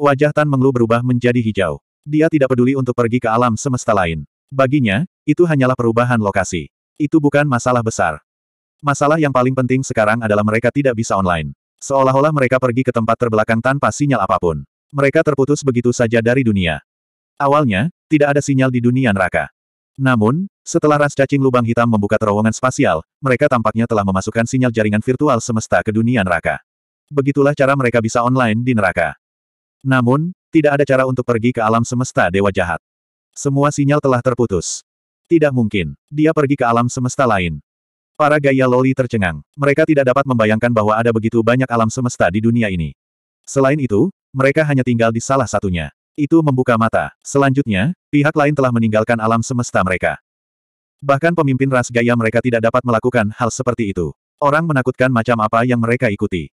[SPEAKER 1] Wajah Tan Menglu berubah menjadi hijau. Dia tidak peduli untuk pergi ke alam semesta lain. Baginya, itu hanyalah perubahan lokasi. Itu bukan masalah besar. Masalah yang paling penting sekarang adalah mereka tidak bisa online. Seolah-olah mereka pergi ke tempat terbelakang tanpa sinyal apapun. Mereka terputus begitu saja dari dunia. Awalnya, tidak ada sinyal di dunia neraka. Namun, setelah ras cacing lubang hitam membuka terowongan spasial, mereka tampaknya telah memasukkan sinyal jaringan virtual semesta ke dunia neraka. Begitulah cara mereka bisa online di neraka. Namun, tidak ada cara untuk pergi ke alam semesta dewa jahat. Semua sinyal telah terputus. Tidak mungkin. Dia pergi ke alam semesta lain. Para gaya loli tercengang. Mereka tidak dapat membayangkan bahwa ada begitu banyak alam semesta di dunia ini. Selain itu, mereka hanya tinggal di salah satunya. Itu membuka mata. Selanjutnya, pihak lain telah meninggalkan alam semesta mereka. Bahkan pemimpin ras gaya mereka tidak dapat melakukan hal seperti itu. Orang menakutkan macam apa yang mereka ikuti.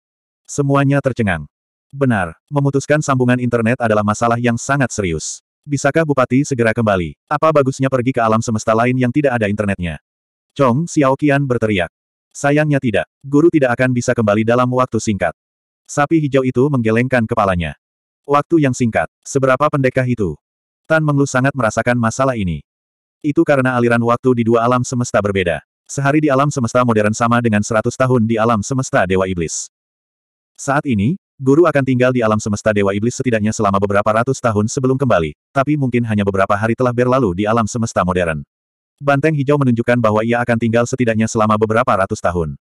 [SPEAKER 1] Semuanya tercengang. Benar, memutuskan sambungan internet adalah masalah yang sangat serius. Bisakah Bupati segera kembali? Apa bagusnya pergi ke alam semesta lain yang tidak ada internetnya? Chong Xiaoqian berteriak. Sayangnya tidak, guru tidak akan bisa kembali dalam waktu singkat. Sapi hijau itu menggelengkan kepalanya. Waktu yang singkat, seberapa pendekah itu? Tan Menglu sangat merasakan masalah ini. Itu karena aliran waktu di dua alam semesta berbeda. Sehari di alam semesta modern sama dengan seratus tahun di alam semesta Dewa Iblis. Saat ini, guru akan tinggal di alam semesta Dewa Iblis setidaknya selama beberapa ratus tahun sebelum kembali, tapi mungkin hanya beberapa hari telah berlalu di alam semesta modern. Banteng hijau menunjukkan bahwa ia akan tinggal setidaknya selama beberapa ratus tahun.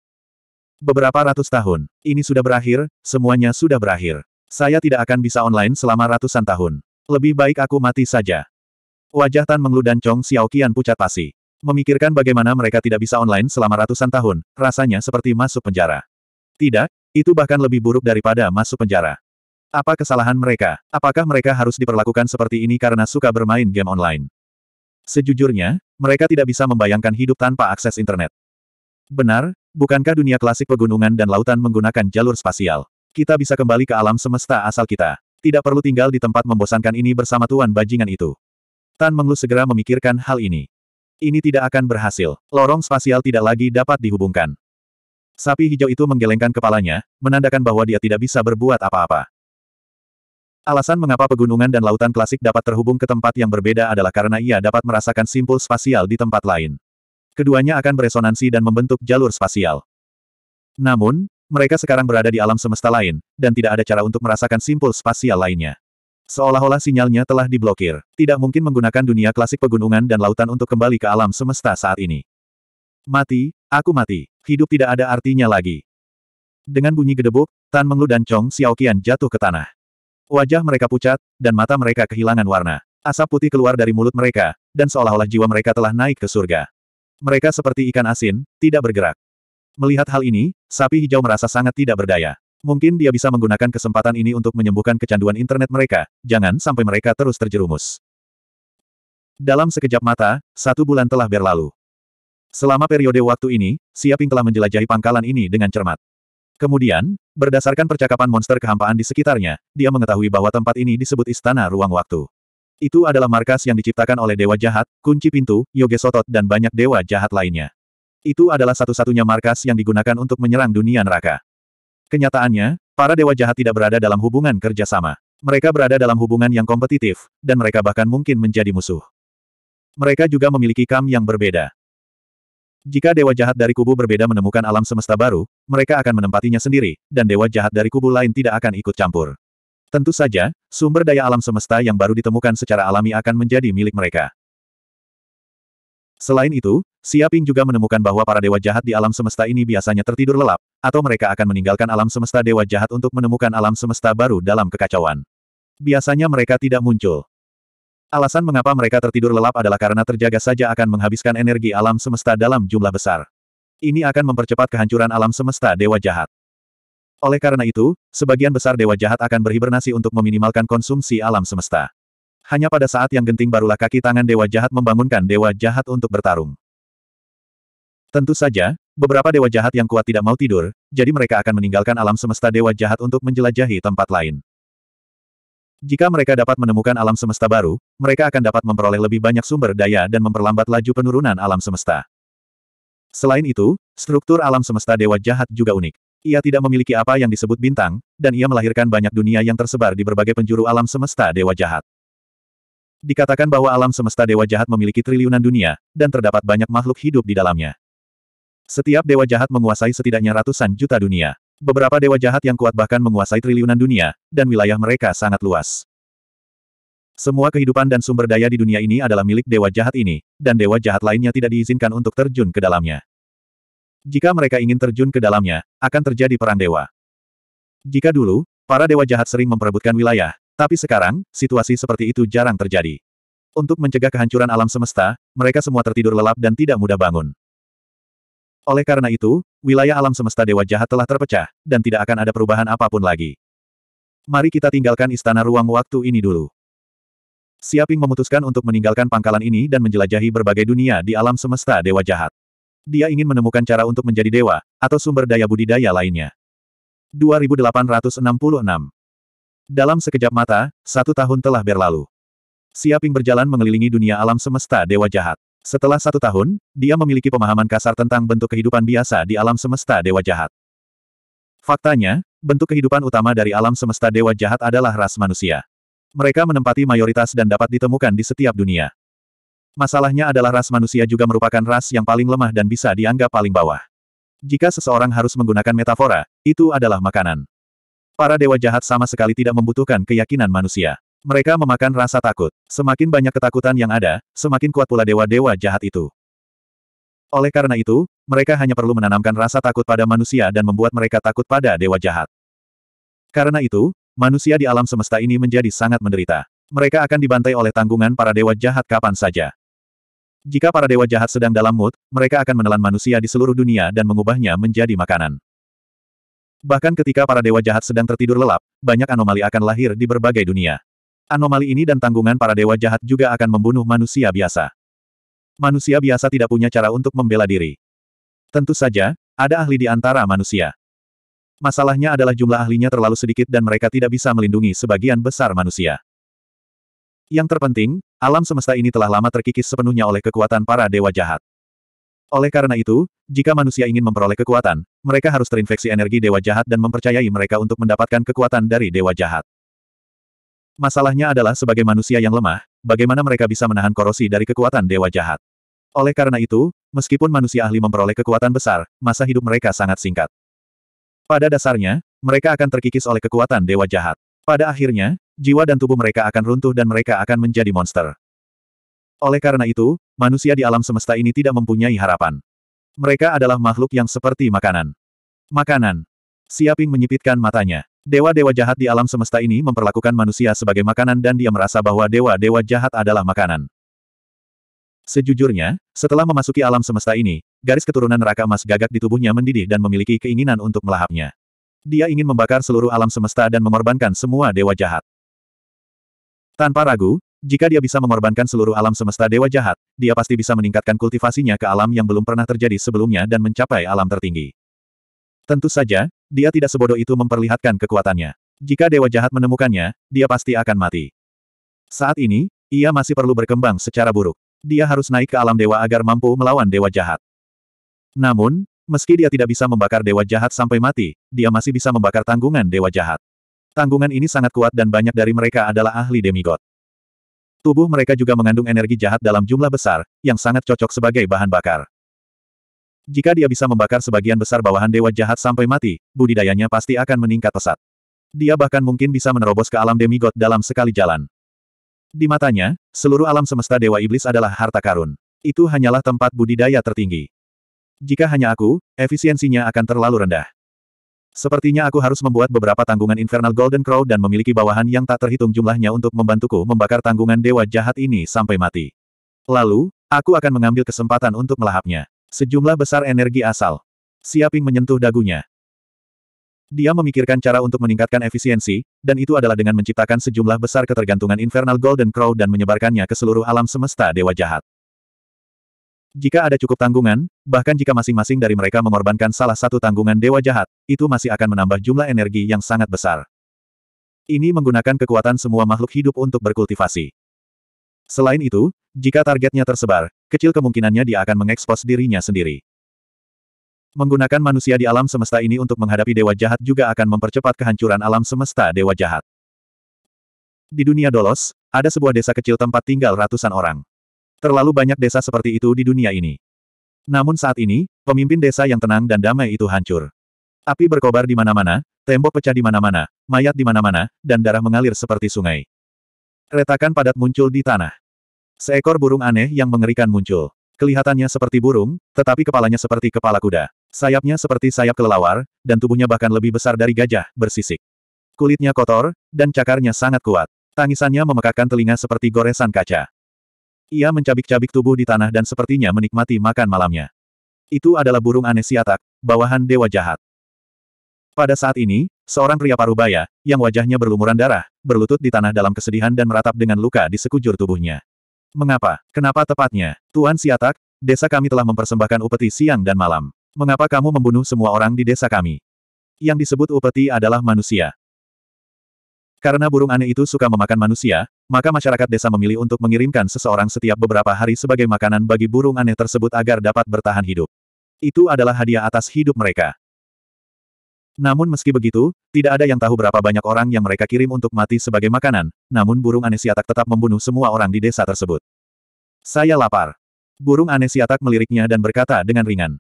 [SPEAKER 1] Beberapa ratus tahun. Ini sudah berakhir, semuanya sudah berakhir. Saya tidak akan bisa online selama ratusan tahun. Lebih baik aku mati saja. Wajah Tan Menglu dan Chong Xiaoqian pucat pasi. Memikirkan bagaimana mereka tidak bisa online selama ratusan tahun, rasanya seperti masuk penjara. Tidak, itu bahkan lebih buruk daripada masuk penjara. Apa kesalahan mereka? Apakah mereka harus diperlakukan seperti ini karena suka bermain game online? Sejujurnya, mereka tidak bisa membayangkan hidup tanpa akses internet. Benar, bukankah dunia klasik pegunungan dan lautan menggunakan jalur spasial? Kita bisa kembali ke alam semesta asal kita. Tidak perlu tinggal di tempat membosankan ini bersama tuan bajingan itu. Tan Menglu segera memikirkan hal ini. Ini tidak akan berhasil. Lorong spasial tidak lagi dapat dihubungkan. Sapi hijau itu menggelengkan kepalanya, menandakan bahwa dia tidak bisa berbuat apa-apa. Alasan mengapa pegunungan dan lautan klasik dapat terhubung ke tempat yang berbeda adalah karena ia dapat merasakan simpul spasial di tempat lain. Keduanya akan beresonansi dan membentuk jalur spasial. Namun, mereka sekarang berada di alam semesta lain, dan tidak ada cara untuk merasakan simpul spasial lainnya. Seolah-olah sinyalnya telah diblokir. Tidak mungkin menggunakan dunia klasik pegunungan dan lautan untuk kembali ke alam semesta saat ini. Mati, Aku mati. Hidup tidak ada artinya lagi. Dengan bunyi gedebuk, Tan Menglu dan Chong Xiaoqian jatuh ke tanah. Wajah mereka pucat, dan mata mereka kehilangan warna. Asap putih keluar dari mulut mereka, dan seolah-olah jiwa mereka telah naik ke surga. Mereka seperti ikan asin, tidak bergerak. Melihat hal ini, sapi hijau merasa sangat tidak berdaya. Mungkin dia bisa menggunakan kesempatan ini untuk menyembuhkan kecanduan internet mereka, jangan sampai mereka terus terjerumus. Dalam sekejap mata, satu bulan telah berlalu. Selama periode waktu ini, Siaping telah menjelajahi pangkalan ini dengan cermat. Kemudian, berdasarkan percakapan monster kehampaan di sekitarnya, dia mengetahui bahwa tempat ini disebut Istana Ruang Waktu. Itu adalah markas yang diciptakan oleh Dewa Jahat, Kunci Pintu, Yoge Sotot dan banyak Dewa Jahat lainnya. Itu adalah satu-satunya markas yang digunakan untuk menyerang dunia neraka. Kenyataannya, para Dewa Jahat tidak berada dalam hubungan kerjasama. Mereka berada dalam hubungan yang kompetitif, dan mereka bahkan mungkin menjadi musuh. Mereka juga memiliki kam yang berbeda. Jika dewa jahat dari kubu berbeda menemukan alam semesta baru, mereka akan menempatinya sendiri, dan dewa jahat dari kubu lain tidak akan ikut campur. Tentu saja, sumber daya alam semesta yang baru ditemukan secara alami akan menjadi milik mereka. Selain itu, Siaping juga menemukan bahwa para dewa jahat di alam semesta ini biasanya tertidur lelap, atau mereka akan meninggalkan alam semesta dewa jahat untuk menemukan alam semesta baru dalam kekacauan. Biasanya mereka tidak muncul. Alasan mengapa mereka tertidur lelap adalah karena terjaga saja akan menghabiskan energi alam semesta dalam jumlah besar. Ini akan mempercepat kehancuran alam semesta Dewa Jahat. Oleh karena itu, sebagian besar Dewa Jahat akan berhibernasi untuk meminimalkan konsumsi alam semesta. Hanya pada saat yang genting barulah kaki tangan Dewa Jahat membangunkan Dewa Jahat untuk bertarung. Tentu saja, beberapa Dewa Jahat yang kuat tidak mau tidur, jadi mereka akan meninggalkan alam semesta Dewa Jahat untuk menjelajahi tempat lain. Jika mereka dapat menemukan alam semesta baru, mereka akan dapat memperoleh lebih banyak sumber daya dan memperlambat laju penurunan alam semesta. Selain itu, struktur alam semesta dewa jahat juga unik. Ia tidak memiliki apa yang disebut bintang, dan ia melahirkan banyak dunia yang tersebar di berbagai penjuru alam semesta dewa jahat. Dikatakan bahwa alam semesta dewa jahat memiliki triliunan dunia, dan terdapat banyak makhluk hidup di dalamnya. Setiap dewa jahat menguasai setidaknya ratusan juta dunia. Beberapa dewa jahat yang kuat bahkan menguasai triliunan dunia, dan wilayah mereka sangat luas. Semua kehidupan dan sumber daya di dunia ini adalah milik dewa jahat ini, dan dewa jahat lainnya tidak diizinkan untuk terjun ke dalamnya. Jika mereka ingin terjun ke dalamnya, akan terjadi perang dewa. Jika dulu, para dewa jahat sering memperebutkan wilayah, tapi sekarang, situasi seperti itu jarang terjadi. Untuk mencegah kehancuran alam semesta, mereka semua tertidur lelap dan tidak mudah bangun. Oleh karena itu, wilayah alam semesta Dewa Jahat telah terpecah, dan tidak akan ada perubahan apapun lagi. Mari kita tinggalkan istana ruang waktu ini dulu. Siaping memutuskan untuk meninggalkan pangkalan ini dan menjelajahi berbagai dunia di alam semesta Dewa Jahat. Dia ingin menemukan cara untuk menjadi dewa, atau sumber daya budidaya lainnya. 2866 Dalam sekejap mata, satu tahun telah berlalu. Siaping berjalan mengelilingi dunia alam semesta Dewa Jahat. Setelah satu tahun, dia memiliki pemahaman kasar tentang bentuk kehidupan biasa di alam semesta dewa jahat. Faktanya, bentuk kehidupan utama dari alam semesta dewa jahat adalah ras manusia. Mereka menempati mayoritas dan dapat ditemukan di setiap dunia. Masalahnya adalah ras manusia juga merupakan ras yang paling lemah dan bisa dianggap paling bawah. Jika seseorang harus menggunakan metafora, itu adalah makanan. Para dewa jahat sama sekali tidak membutuhkan keyakinan manusia. Mereka memakan rasa takut. Semakin banyak ketakutan yang ada, semakin kuat pula dewa-dewa jahat itu. Oleh karena itu, mereka hanya perlu menanamkan rasa takut pada manusia dan membuat mereka takut pada dewa jahat. Karena itu, manusia di alam semesta ini menjadi sangat menderita. Mereka akan dibantai oleh tanggungan para dewa jahat kapan saja. Jika para dewa jahat sedang dalam mood, mereka akan menelan manusia di seluruh dunia dan mengubahnya menjadi makanan. Bahkan ketika para dewa jahat sedang tertidur lelap, banyak anomali akan lahir di berbagai dunia. Anomali ini dan tanggungan para dewa jahat juga akan membunuh manusia biasa. Manusia biasa tidak punya cara untuk membela diri. Tentu saja, ada ahli di antara manusia. Masalahnya adalah jumlah ahlinya terlalu sedikit dan mereka tidak bisa melindungi sebagian besar manusia. Yang terpenting, alam semesta ini telah lama terkikis sepenuhnya oleh kekuatan para dewa jahat. Oleh karena itu, jika manusia ingin memperoleh kekuatan, mereka harus terinfeksi energi dewa jahat dan mempercayai mereka untuk mendapatkan kekuatan dari dewa jahat. Masalahnya adalah sebagai manusia yang lemah, bagaimana mereka bisa menahan korosi dari kekuatan dewa jahat. Oleh karena itu, meskipun manusia ahli memperoleh kekuatan besar, masa hidup mereka sangat singkat. Pada dasarnya, mereka akan terkikis oleh kekuatan dewa jahat. Pada akhirnya, jiwa dan tubuh mereka akan runtuh dan mereka akan menjadi monster. Oleh karena itu, manusia di alam semesta ini tidak mempunyai harapan. Mereka adalah makhluk yang seperti makanan. Makanan. Siaping menyipitkan matanya. Dewa-dewa jahat di alam semesta ini memperlakukan manusia sebagai makanan dan dia merasa bahwa dewa-dewa jahat adalah makanan. Sejujurnya, setelah memasuki alam semesta ini, garis keturunan neraka emas gagak di tubuhnya mendidih dan memiliki keinginan untuk melahapnya. Dia ingin membakar seluruh alam semesta dan mengorbankan semua dewa jahat. Tanpa ragu, jika dia bisa mengorbankan seluruh alam semesta dewa jahat, dia pasti bisa meningkatkan kultivasinya ke alam yang belum pernah terjadi sebelumnya dan mencapai alam tertinggi. Tentu saja, dia tidak sebodoh itu memperlihatkan kekuatannya. Jika dewa jahat menemukannya, dia pasti akan mati. Saat ini, ia masih perlu berkembang secara buruk. Dia harus naik ke alam dewa agar mampu melawan dewa jahat. Namun, meski dia tidak bisa membakar dewa jahat sampai mati, dia masih bisa membakar tanggungan dewa jahat. Tanggungan ini sangat kuat dan banyak dari mereka adalah ahli demigod. Tubuh mereka juga mengandung energi jahat dalam jumlah besar, yang sangat cocok sebagai bahan bakar. Jika dia bisa membakar sebagian besar bawahan dewa jahat sampai mati, budidayanya pasti akan meningkat pesat. Dia bahkan mungkin bisa menerobos ke alam demigod dalam sekali jalan. Di matanya, seluruh alam semesta dewa iblis adalah harta karun. Itu hanyalah tempat budidaya tertinggi. Jika hanya aku, efisiensinya akan terlalu rendah. Sepertinya aku harus membuat beberapa tanggungan Infernal Golden Crow dan memiliki bawahan yang tak terhitung jumlahnya untuk membantuku membakar tanggungan dewa jahat ini sampai mati. Lalu, aku akan mengambil kesempatan untuk melahapnya. Sejumlah besar energi asal. Siaping menyentuh dagunya. Dia memikirkan cara untuk meningkatkan efisiensi, dan itu adalah dengan menciptakan sejumlah besar ketergantungan Infernal Golden Crow dan menyebarkannya ke seluruh alam semesta Dewa Jahat. Jika ada cukup tanggungan, bahkan jika masing-masing dari mereka mengorbankan salah satu tanggungan Dewa Jahat, itu masih akan menambah jumlah energi yang sangat besar. Ini menggunakan kekuatan semua makhluk hidup untuk berkultivasi. Selain itu, jika targetnya tersebar, kecil kemungkinannya dia akan mengekspos dirinya sendiri. Menggunakan manusia di alam semesta ini untuk menghadapi dewa jahat juga akan mempercepat kehancuran alam semesta dewa jahat. Di dunia Dolos, ada sebuah desa kecil tempat tinggal ratusan orang. Terlalu banyak desa seperti itu di dunia ini. Namun saat ini, pemimpin desa yang tenang dan damai itu hancur. Api berkobar di mana-mana, tembok pecah di mana-mana, mayat di mana-mana, dan darah mengalir seperti sungai. Retakan padat muncul di tanah. Seekor burung aneh yang mengerikan muncul. Kelihatannya seperti burung, tetapi kepalanya seperti kepala kuda. Sayapnya seperti sayap kelelawar, dan tubuhnya bahkan lebih besar dari gajah, bersisik. Kulitnya kotor, dan cakarnya sangat kuat. Tangisannya memekakkan telinga seperti goresan kaca. Ia mencabik-cabik tubuh di tanah dan sepertinya menikmati makan malamnya. Itu adalah burung aneh siatak, bawahan dewa jahat. Pada saat ini, seorang pria parubaya, yang wajahnya berlumuran darah, berlutut di tanah dalam kesedihan dan meratap dengan luka di sekujur tubuhnya. Mengapa? Kenapa tepatnya? Tuan Siatak, desa kami telah mempersembahkan upeti siang dan malam. Mengapa kamu membunuh semua orang di desa kami? Yang disebut upeti adalah manusia. Karena burung aneh itu suka memakan manusia, maka masyarakat desa memilih untuk mengirimkan seseorang setiap beberapa hari sebagai makanan bagi burung aneh tersebut agar dapat bertahan hidup. Itu adalah hadiah atas hidup mereka. Namun meski begitu, tidak ada yang tahu berapa banyak orang yang mereka kirim untuk mati sebagai makanan, namun burung aneh siatak tetap membunuh semua orang di desa tersebut. Saya lapar. Burung aneh siatak meliriknya dan berkata dengan ringan.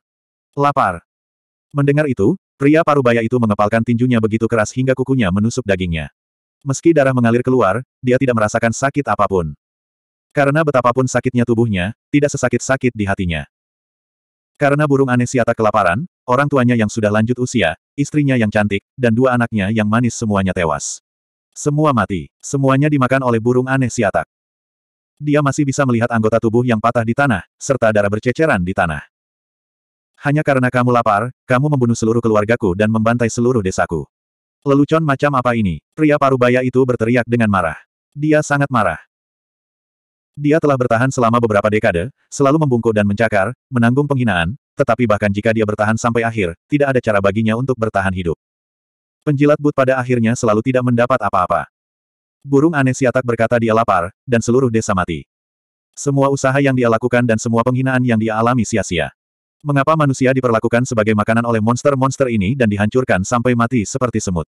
[SPEAKER 1] Lapar. Mendengar itu, pria parubaya itu mengepalkan tinjunya begitu keras hingga kukunya menusuk dagingnya. Meski darah mengalir keluar, dia tidak merasakan sakit apapun. Karena betapapun sakitnya tubuhnya, tidak sesakit-sakit di hatinya. Karena burung aneh siatak kelaparan, Orang tuanya yang sudah lanjut usia, istrinya yang cantik, dan dua anaknya yang manis semuanya tewas. Semua mati. Semuanya dimakan oleh burung aneh siatak. Dia masih bisa melihat anggota tubuh yang patah di tanah, serta darah berceceran di tanah. Hanya karena kamu lapar, kamu membunuh seluruh keluargaku dan membantai seluruh desaku. Lelucon macam apa ini? Pria parubaya itu berteriak dengan marah. Dia sangat marah. Dia telah bertahan selama beberapa dekade, selalu membungkuk dan mencakar, menanggung penghinaan, tetapi bahkan jika dia bertahan sampai akhir, tidak ada cara baginya untuk bertahan hidup. Penjilat but pada akhirnya selalu tidak mendapat apa-apa. Burung aneh siatak berkata dia lapar, dan seluruh desa mati. Semua usaha yang dia lakukan dan semua penghinaan yang dia alami sia-sia. Mengapa manusia diperlakukan sebagai makanan oleh monster-monster ini dan dihancurkan sampai mati seperti semut?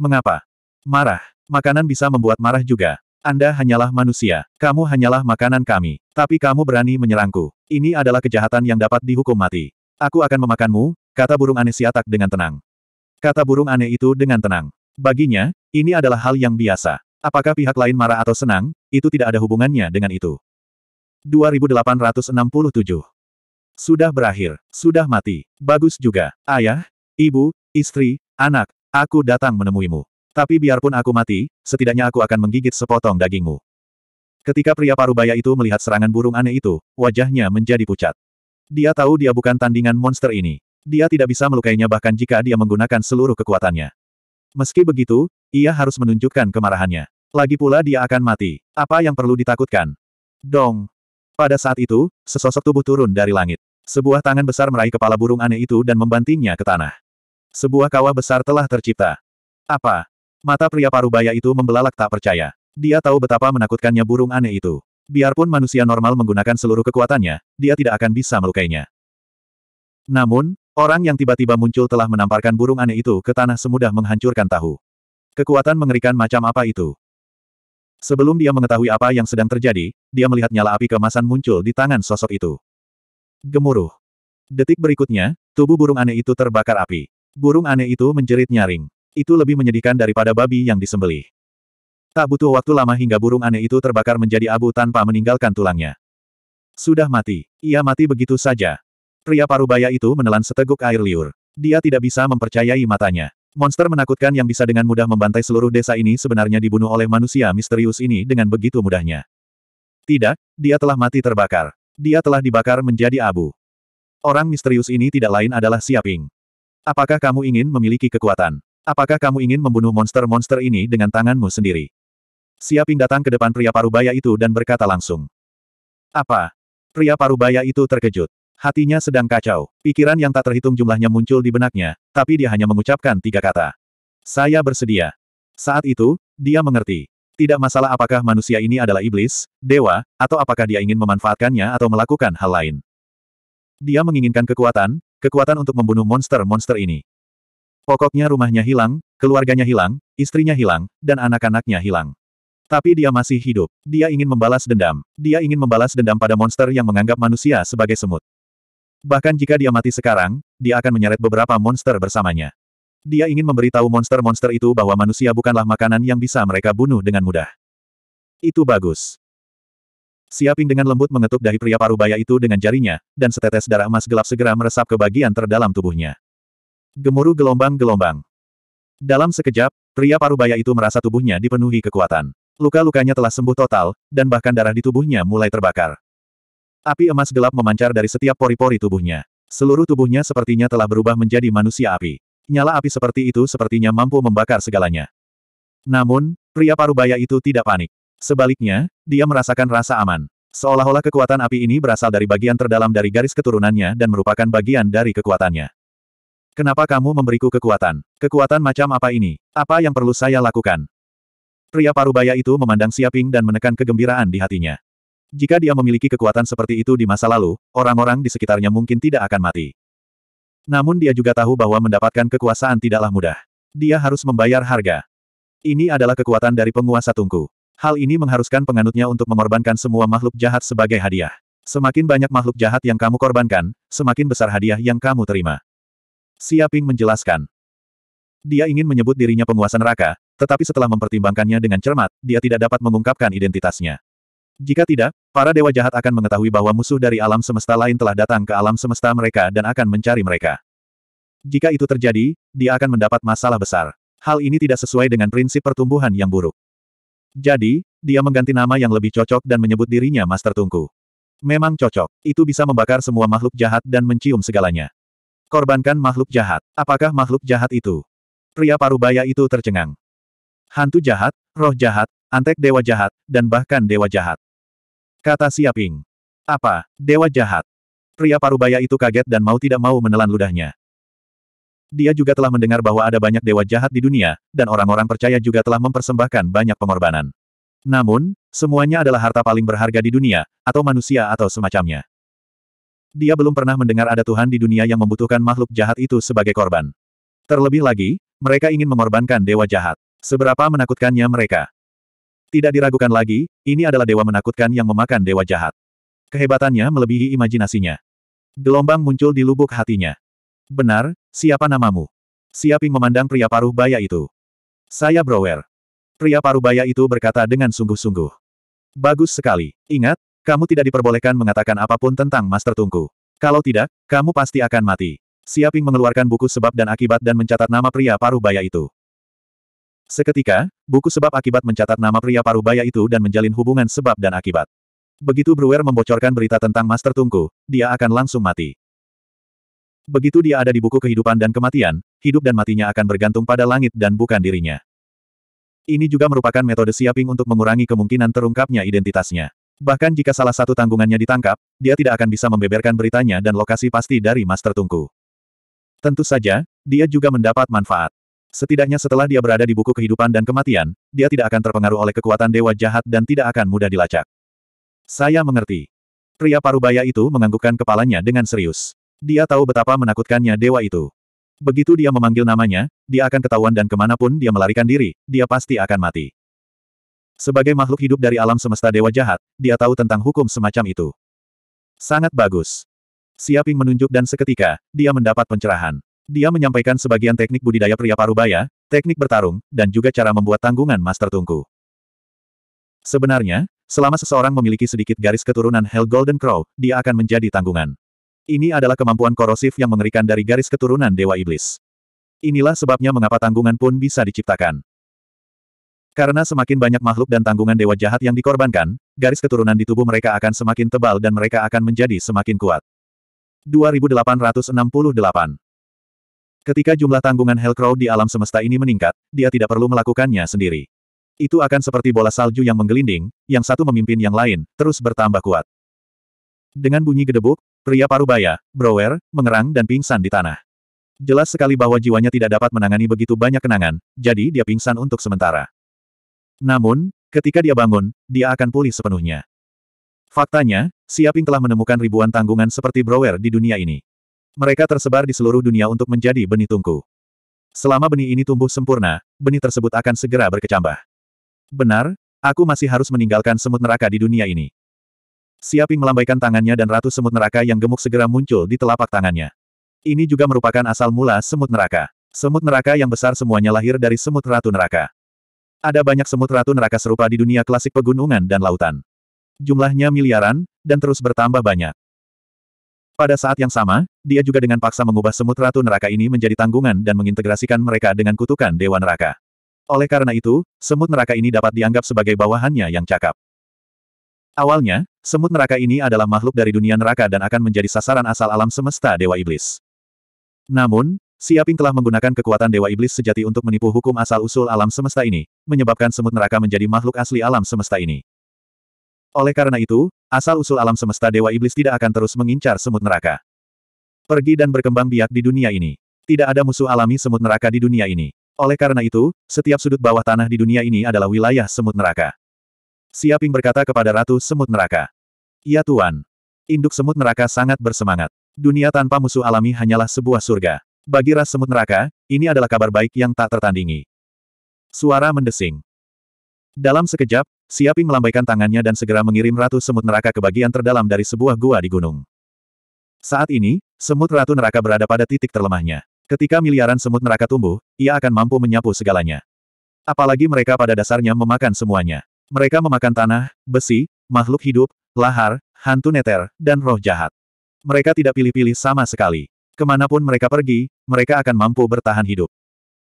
[SPEAKER 1] Mengapa? Marah. Makanan bisa membuat marah juga. Anda hanyalah manusia. Kamu hanyalah makanan kami. Tapi kamu berani menyerangku. Ini adalah kejahatan yang dapat dihukum mati. Aku akan memakanmu, kata burung aneh siatak dengan tenang. Kata burung aneh itu dengan tenang. Baginya, ini adalah hal yang biasa. Apakah pihak lain marah atau senang, itu tidak ada hubungannya dengan itu. 2867 Sudah berakhir, sudah mati. Bagus juga. Ayah, ibu, istri, anak, aku datang menemuimu. Tapi biarpun aku mati, setidaknya aku akan menggigit sepotong dagingmu. Ketika pria parubaya itu melihat serangan burung aneh itu, wajahnya menjadi pucat. Dia tahu dia bukan tandingan monster ini. Dia tidak bisa melukainya bahkan jika dia menggunakan seluruh kekuatannya. Meski begitu, ia harus menunjukkan kemarahannya. Lagi pula dia akan mati. Apa yang perlu ditakutkan? Dong. Pada saat itu, sesosok tubuh turun dari langit. Sebuah tangan besar meraih kepala burung aneh itu dan membantingnya ke tanah. Sebuah kawah besar telah tercipta. Apa? Mata pria parubaya itu membelalak tak percaya. Dia tahu betapa menakutkannya burung aneh itu. Biarpun manusia normal menggunakan seluruh kekuatannya, dia tidak akan bisa melukainya. Namun, orang yang tiba-tiba muncul telah menamparkan burung aneh itu ke tanah semudah menghancurkan tahu. Kekuatan mengerikan macam apa itu? Sebelum dia mengetahui apa yang sedang terjadi, dia melihat nyala api kemasan muncul di tangan sosok itu. Gemuruh. Detik berikutnya, tubuh burung aneh itu terbakar api. Burung aneh itu menjerit nyaring. Itu lebih menyedihkan daripada babi yang disembelih. Tak butuh waktu lama hingga burung aneh itu terbakar menjadi abu tanpa meninggalkan tulangnya. Sudah mati. Ia mati begitu saja. Pria parubaya itu menelan seteguk air liur. Dia tidak bisa mempercayai matanya. Monster menakutkan yang bisa dengan mudah membantai seluruh desa ini sebenarnya dibunuh oleh manusia misterius ini dengan begitu mudahnya. Tidak, dia telah mati terbakar. Dia telah dibakar menjadi abu. Orang misterius ini tidak lain adalah Siaping. Apakah kamu ingin memiliki kekuatan? Apakah kamu ingin membunuh monster-monster ini dengan tanganmu sendiri? Siaping datang ke depan pria parubaya itu dan berkata langsung. Apa? Pria parubaya itu terkejut. Hatinya sedang kacau. Pikiran yang tak terhitung jumlahnya muncul di benaknya, tapi dia hanya mengucapkan tiga kata. Saya bersedia. Saat itu, dia mengerti. Tidak masalah apakah manusia ini adalah iblis, dewa, atau apakah dia ingin memanfaatkannya atau melakukan hal lain. Dia menginginkan kekuatan, kekuatan untuk membunuh monster-monster ini. Pokoknya rumahnya hilang, keluarganya hilang, istrinya hilang, dan anak-anaknya hilang. Tapi dia masih hidup. Dia ingin membalas dendam. Dia ingin membalas dendam pada monster yang menganggap manusia sebagai semut. Bahkan jika dia mati sekarang, dia akan menyeret beberapa monster bersamanya. Dia ingin memberitahu monster-monster itu bahwa manusia bukanlah makanan yang bisa mereka bunuh dengan mudah. Itu bagus. Siaping dengan lembut mengetuk dahi pria parubaya itu dengan jarinya, dan setetes darah emas gelap segera meresap ke bagian terdalam tubuhnya. Gemuruh gelombang-gelombang. Dalam sekejap, pria parubaya itu merasa tubuhnya dipenuhi kekuatan. Luka-lukanya telah sembuh total, dan bahkan darah di tubuhnya mulai terbakar. Api emas gelap memancar dari setiap pori-pori tubuhnya. Seluruh tubuhnya sepertinya telah berubah menjadi manusia api. Nyala api seperti itu sepertinya mampu membakar segalanya. Namun, pria parubaya itu tidak panik. Sebaliknya, dia merasakan rasa aman. Seolah-olah kekuatan api ini berasal dari bagian terdalam dari garis keturunannya dan merupakan bagian dari kekuatannya. Kenapa kamu memberiku kekuatan? Kekuatan macam apa ini? Apa yang perlu saya lakukan? Pria parubaya itu memandang Siaping dan menekan kegembiraan di hatinya. Jika dia memiliki kekuatan seperti itu di masa lalu, orang-orang di sekitarnya mungkin tidak akan mati. Namun dia juga tahu bahwa mendapatkan kekuasaan tidaklah mudah. Dia harus membayar harga. Ini adalah kekuatan dari penguasa tungku. Hal ini mengharuskan penganutnya untuk mengorbankan semua makhluk jahat sebagai hadiah. Semakin banyak makhluk jahat yang kamu korbankan, semakin besar hadiah yang kamu terima. Siaping menjelaskan. Dia ingin menyebut dirinya penguasa neraka, tetapi setelah mempertimbangkannya dengan cermat, dia tidak dapat mengungkapkan identitasnya. Jika tidak, para dewa jahat akan mengetahui bahwa musuh dari alam semesta lain telah datang ke alam semesta mereka dan akan mencari mereka. Jika itu terjadi, dia akan mendapat masalah besar. Hal ini tidak sesuai dengan prinsip pertumbuhan yang buruk. Jadi, dia mengganti nama yang lebih cocok dan menyebut dirinya Master Tungku. Memang cocok, itu bisa membakar semua makhluk jahat dan mencium segalanya. Korbankan makhluk jahat. Apakah makhluk jahat itu? Pria parubaya itu tercengang. Hantu jahat, roh jahat, antek dewa jahat, dan bahkan dewa jahat. Kata Siaping. Apa, dewa jahat? Pria parubaya itu kaget dan mau tidak mau menelan ludahnya. Dia juga telah mendengar bahwa ada banyak dewa jahat di dunia, dan orang-orang percaya juga telah mempersembahkan banyak pengorbanan. Namun, semuanya adalah harta paling berharga di dunia, atau manusia atau semacamnya. Dia belum pernah mendengar ada Tuhan di dunia yang membutuhkan makhluk jahat itu sebagai korban. Terlebih lagi, mereka ingin mengorbankan dewa jahat. Seberapa menakutkannya mereka. Tidak diragukan lagi, ini adalah dewa menakutkan yang memakan dewa jahat. Kehebatannya melebihi imajinasinya. Gelombang muncul di lubuk hatinya. Benar, siapa namamu? Siaping memandang pria paruh baya itu. Saya Brower. Pria paruh baya itu berkata dengan sungguh-sungguh. Bagus sekali. Ingat, kamu tidak diperbolehkan mengatakan apapun tentang Master Tungku. Kalau tidak, kamu pasti akan mati. Siaping mengeluarkan buku sebab dan akibat dan mencatat nama pria paruh baya itu. Seketika, buku sebab akibat mencatat nama pria paruh baya itu dan menjalin hubungan sebab dan akibat. Begitu Brewer membocorkan berita tentang Master Tungku, dia akan langsung mati. Begitu dia ada di buku kehidupan dan kematian, hidup dan matinya akan bergantung pada langit dan bukan dirinya. Ini juga merupakan metode Siaping untuk mengurangi kemungkinan terungkapnya identitasnya. Bahkan jika salah satu tanggungannya ditangkap, dia tidak akan bisa membeberkan beritanya dan lokasi pasti dari Master Tungku. Tentu saja, dia juga mendapat manfaat. Setidaknya setelah dia berada di buku kehidupan dan kematian, dia tidak akan terpengaruh oleh kekuatan dewa jahat dan tidak akan mudah dilacak. Saya mengerti. Pria parubaya itu menganggukkan kepalanya dengan serius. Dia tahu betapa menakutkannya dewa itu. Begitu dia memanggil namanya, dia akan ketahuan dan kemanapun dia melarikan diri, dia pasti akan mati. Sebagai makhluk hidup dari alam semesta dewa jahat, dia tahu tentang hukum semacam itu. Sangat bagus. Siaping menunjuk dan seketika, dia mendapat pencerahan. Dia menyampaikan sebagian teknik budidaya pria parubaya, teknik bertarung, dan juga cara membuat tanggungan master tungku. Sebenarnya, selama seseorang memiliki sedikit garis keturunan Hell Golden Crow, dia akan menjadi tanggungan. Ini adalah kemampuan korosif yang mengerikan dari garis keturunan Dewa Iblis. Inilah sebabnya mengapa tanggungan pun bisa diciptakan. Karena semakin banyak makhluk dan tanggungan dewa jahat yang dikorbankan, garis keturunan di tubuh mereka akan semakin tebal dan mereka akan menjadi semakin kuat. 2868 Ketika jumlah tanggungan Hellcrow di alam semesta ini meningkat, dia tidak perlu melakukannya sendiri. Itu akan seperti bola salju yang menggelinding, yang satu memimpin yang lain, terus bertambah kuat. Dengan bunyi gedebuk, pria parubaya, Brower, mengerang dan pingsan di tanah. Jelas sekali bahwa jiwanya tidak dapat menangani begitu banyak kenangan, jadi dia pingsan untuk sementara. Namun, ketika dia bangun, dia akan pulih sepenuhnya. Faktanya, Siaping telah menemukan ribuan tanggungan seperti Brower di dunia ini. Mereka tersebar di seluruh dunia untuk menjadi benih tungku. Selama benih ini tumbuh sempurna, benih tersebut akan segera berkecambah. Benar, aku masih harus meninggalkan semut neraka di dunia ini. Siaping melambaikan tangannya dan ratu semut neraka yang gemuk segera muncul di telapak tangannya. Ini juga merupakan asal mula semut neraka. Semut neraka yang besar semuanya lahir dari semut ratu neraka. Ada banyak semut ratu neraka serupa di dunia klasik pegunungan dan lautan. Jumlahnya miliaran, dan terus bertambah banyak. Pada saat yang sama, dia juga dengan paksa mengubah semut ratu neraka ini menjadi tanggungan dan mengintegrasikan mereka dengan kutukan Dewa Neraka. Oleh karena itu, semut neraka ini dapat dianggap sebagai bawahannya yang cakap. Awalnya, semut neraka ini adalah makhluk dari dunia neraka dan akan menjadi sasaran asal alam semesta Dewa Iblis. Namun, Siaping telah menggunakan kekuatan Dewa Iblis sejati untuk menipu hukum asal-usul alam semesta ini, menyebabkan semut neraka menjadi makhluk asli alam semesta ini. Oleh karena itu, asal-usul alam semesta Dewa Iblis tidak akan terus mengincar semut neraka. Pergi dan berkembang biak di dunia ini. Tidak ada musuh alami semut neraka di dunia ini. Oleh karena itu, setiap sudut bawah tanah di dunia ini adalah wilayah semut neraka. Siaping berkata kepada Ratu Semut Neraka. Ya Tuan. Induk semut neraka sangat bersemangat. Dunia tanpa musuh alami hanyalah sebuah surga. Bagi ras semut neraka, ini adalah kabar baik yang tak tertandingi. Suara mendesing. Dalam sekejap, Siaping melambaikan tangannya dan segera mengirim Ratu Semut Neraka ke bagian terdalam dari sebuah gua di gunung. Saat ini, Semut Ratu Neraka berada pada titik terlemahnya. Ketika miliaran semut neraka tumbuh, ia akan mampu menyapu segalanya. Apalagi mereka pada dasarnya memakan semuanya. Mereka memakan tanah, besi, makhluk hidup, lahar, hantu neter, dan roh jahat. Mereka tidak pilih-pilih sama sekali. Kemanapun mereka pergi, mereka akan mampu bertahan hidup.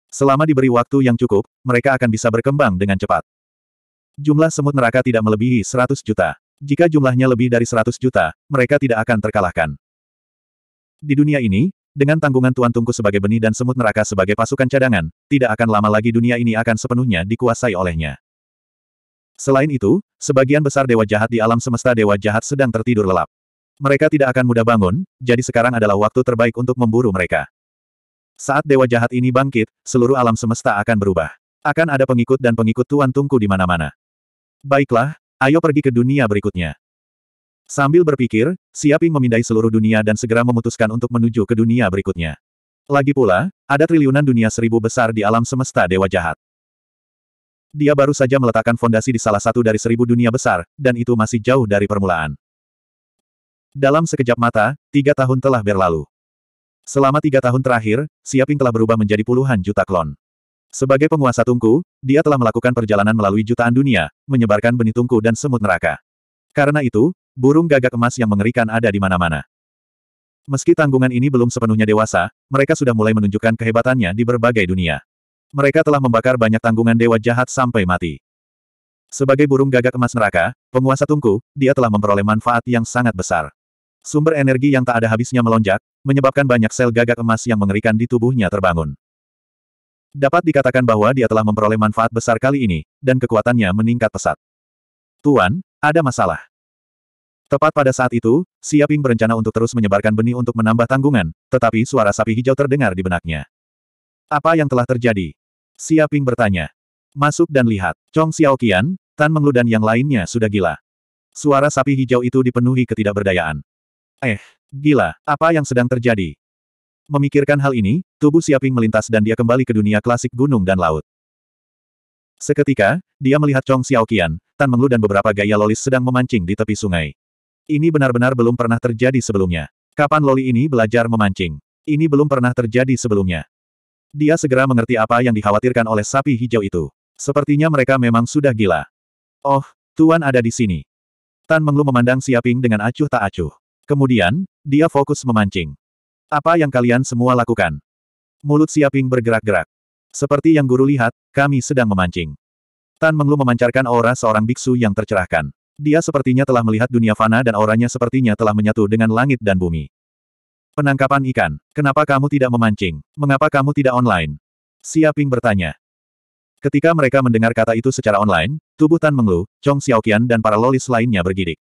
[SPEAKER 1] Selama diberi waktu yang cukup, mereka akan bisa berkembang dengan cepat. Jumlah semut neraka tidak melebihi 100 juta. Jika jumlahnya lebih dari 100 juta, mereka tidak akan terkalahkan. Di dunia ini, dengan tanggungan Tuan Tungku sebagai benih dan semut neraka sebagai pasukan cadangan, tidak akan lama lagi dunia ini akan sepenuhnya dikuasai olehnya. Selain itu, sebagian besar dewa jahat di alam semesta dewa jahat sedang tertidur lelap. Mereka tidak akan mudah bangun, jadi sekarang adalah waktu terbaik untuk memburu mereka. Saat dewa jahat ini bangkit, seluruh alam semesta akan berubah. Akan ada pengikut dan pengikut Tuan Tungku di mana-mana. Baiklah, ayo pergi ke dunia berikutnya. Sambil berpikir, Siaping memindai seluruh dunia dan segera memutuskan untuk menuju ke dunia berikutnya. Lagi pula, ada triliunan dunia seribu besar di alam semesta dewa jahat. Dia baru saja meletakkan fondasi di salah satu dari seribu dunia besar, dan itu masih jauh dari permulaan. Dalam sekejap mata, tiga tahun telah berlalu. Selama tiga tahun terakhir, Siaping telah berubah menjadi puluhan juta klon. Sebagai penguasa tungku, dia telah melakukan perjalanan melalui jutaan dunia, menyebarkan benih tungku dan semut neraka. Karena itu, burung gagak emas yang mengerikan ada di mana-mana. Meski tanggungan ini belum sepenuhnya dewasa, mereka sudah mulai menunjukkan kehebatannya di berbagai dunia. Mereka telah membakar banyak tanggungan dewa jahat sampai mati. Sebagai burung gagak emas neraka, penguasa tungku, dia telah memperoleh manfaat yang sangat besar. Sumber energi yang tak ada habisnya melonjak, menyebabkan banyak sel gagak emas yang mengerikan di tubuhnya terbangun. Dapat dikatakan bahwa dia telah memperoleh manfaat besar kali ini, dan kekuatannya meningkat pesat. Tuan, ada masalah. Tepat pada saat itu, Siaping berencana untuk terus menyebarkan benih untuk menambah tanggungan, tetapi suara sapi hijau terdengar di benaknya. Apa yang telah terjadi? Siaping bertanya. Masuk dan lihat. Chong Xiaoqian, Tan Menglu dan yang lainnya sudah gila. Suara sapi hijau itu dipenuhi ketidakberdayaan. Eh, gila, apa yang sedang terjadi? Memikirkan hal ini, tubuh Siaping melintas dan dia kembali ke dunia klasik gunung dan laut. Seketika, dia melihat Chong Xiaoqian, Tan Menglu dan beberapa gaya lolis sedang memancing di tepi sungai. Ini benar-benar belum pernah terjadi sebelumnya. Kapan loli ini belajar memancing? Ini belum pernah terjadi sebelumnya. Dia segera mengerti apa yang dikhawatirkan oleh sapi hijau itu. Sepertinya mereka memang sudah gila. Oh, Tuan ada di sini. Tan Menglu memandang Siaping dengan acuh tak acuh. Kemudian, dia fokus memancing. Apa yang kalian semua lakukan? Mulut Siaping bergerak-gerak. Seperti yang guru lihat, kami sedang memancing. Tan Menglu memancarkan aura seorang biksu yang tercerahkan. Dia sepertinya telah melihat dunia fana dan auranya sepertinya telah menyatu dengan langit dan bumi. Penangkapan ikan. Kenapa kamu tidak memancing? Mengapa kamu tidak online? Siaping bertanya. Ketika mereka mendengar kata itu secara online, tubuh Tan Menglu, Chong Xiaoqian dan para lolis lainnya bergidik.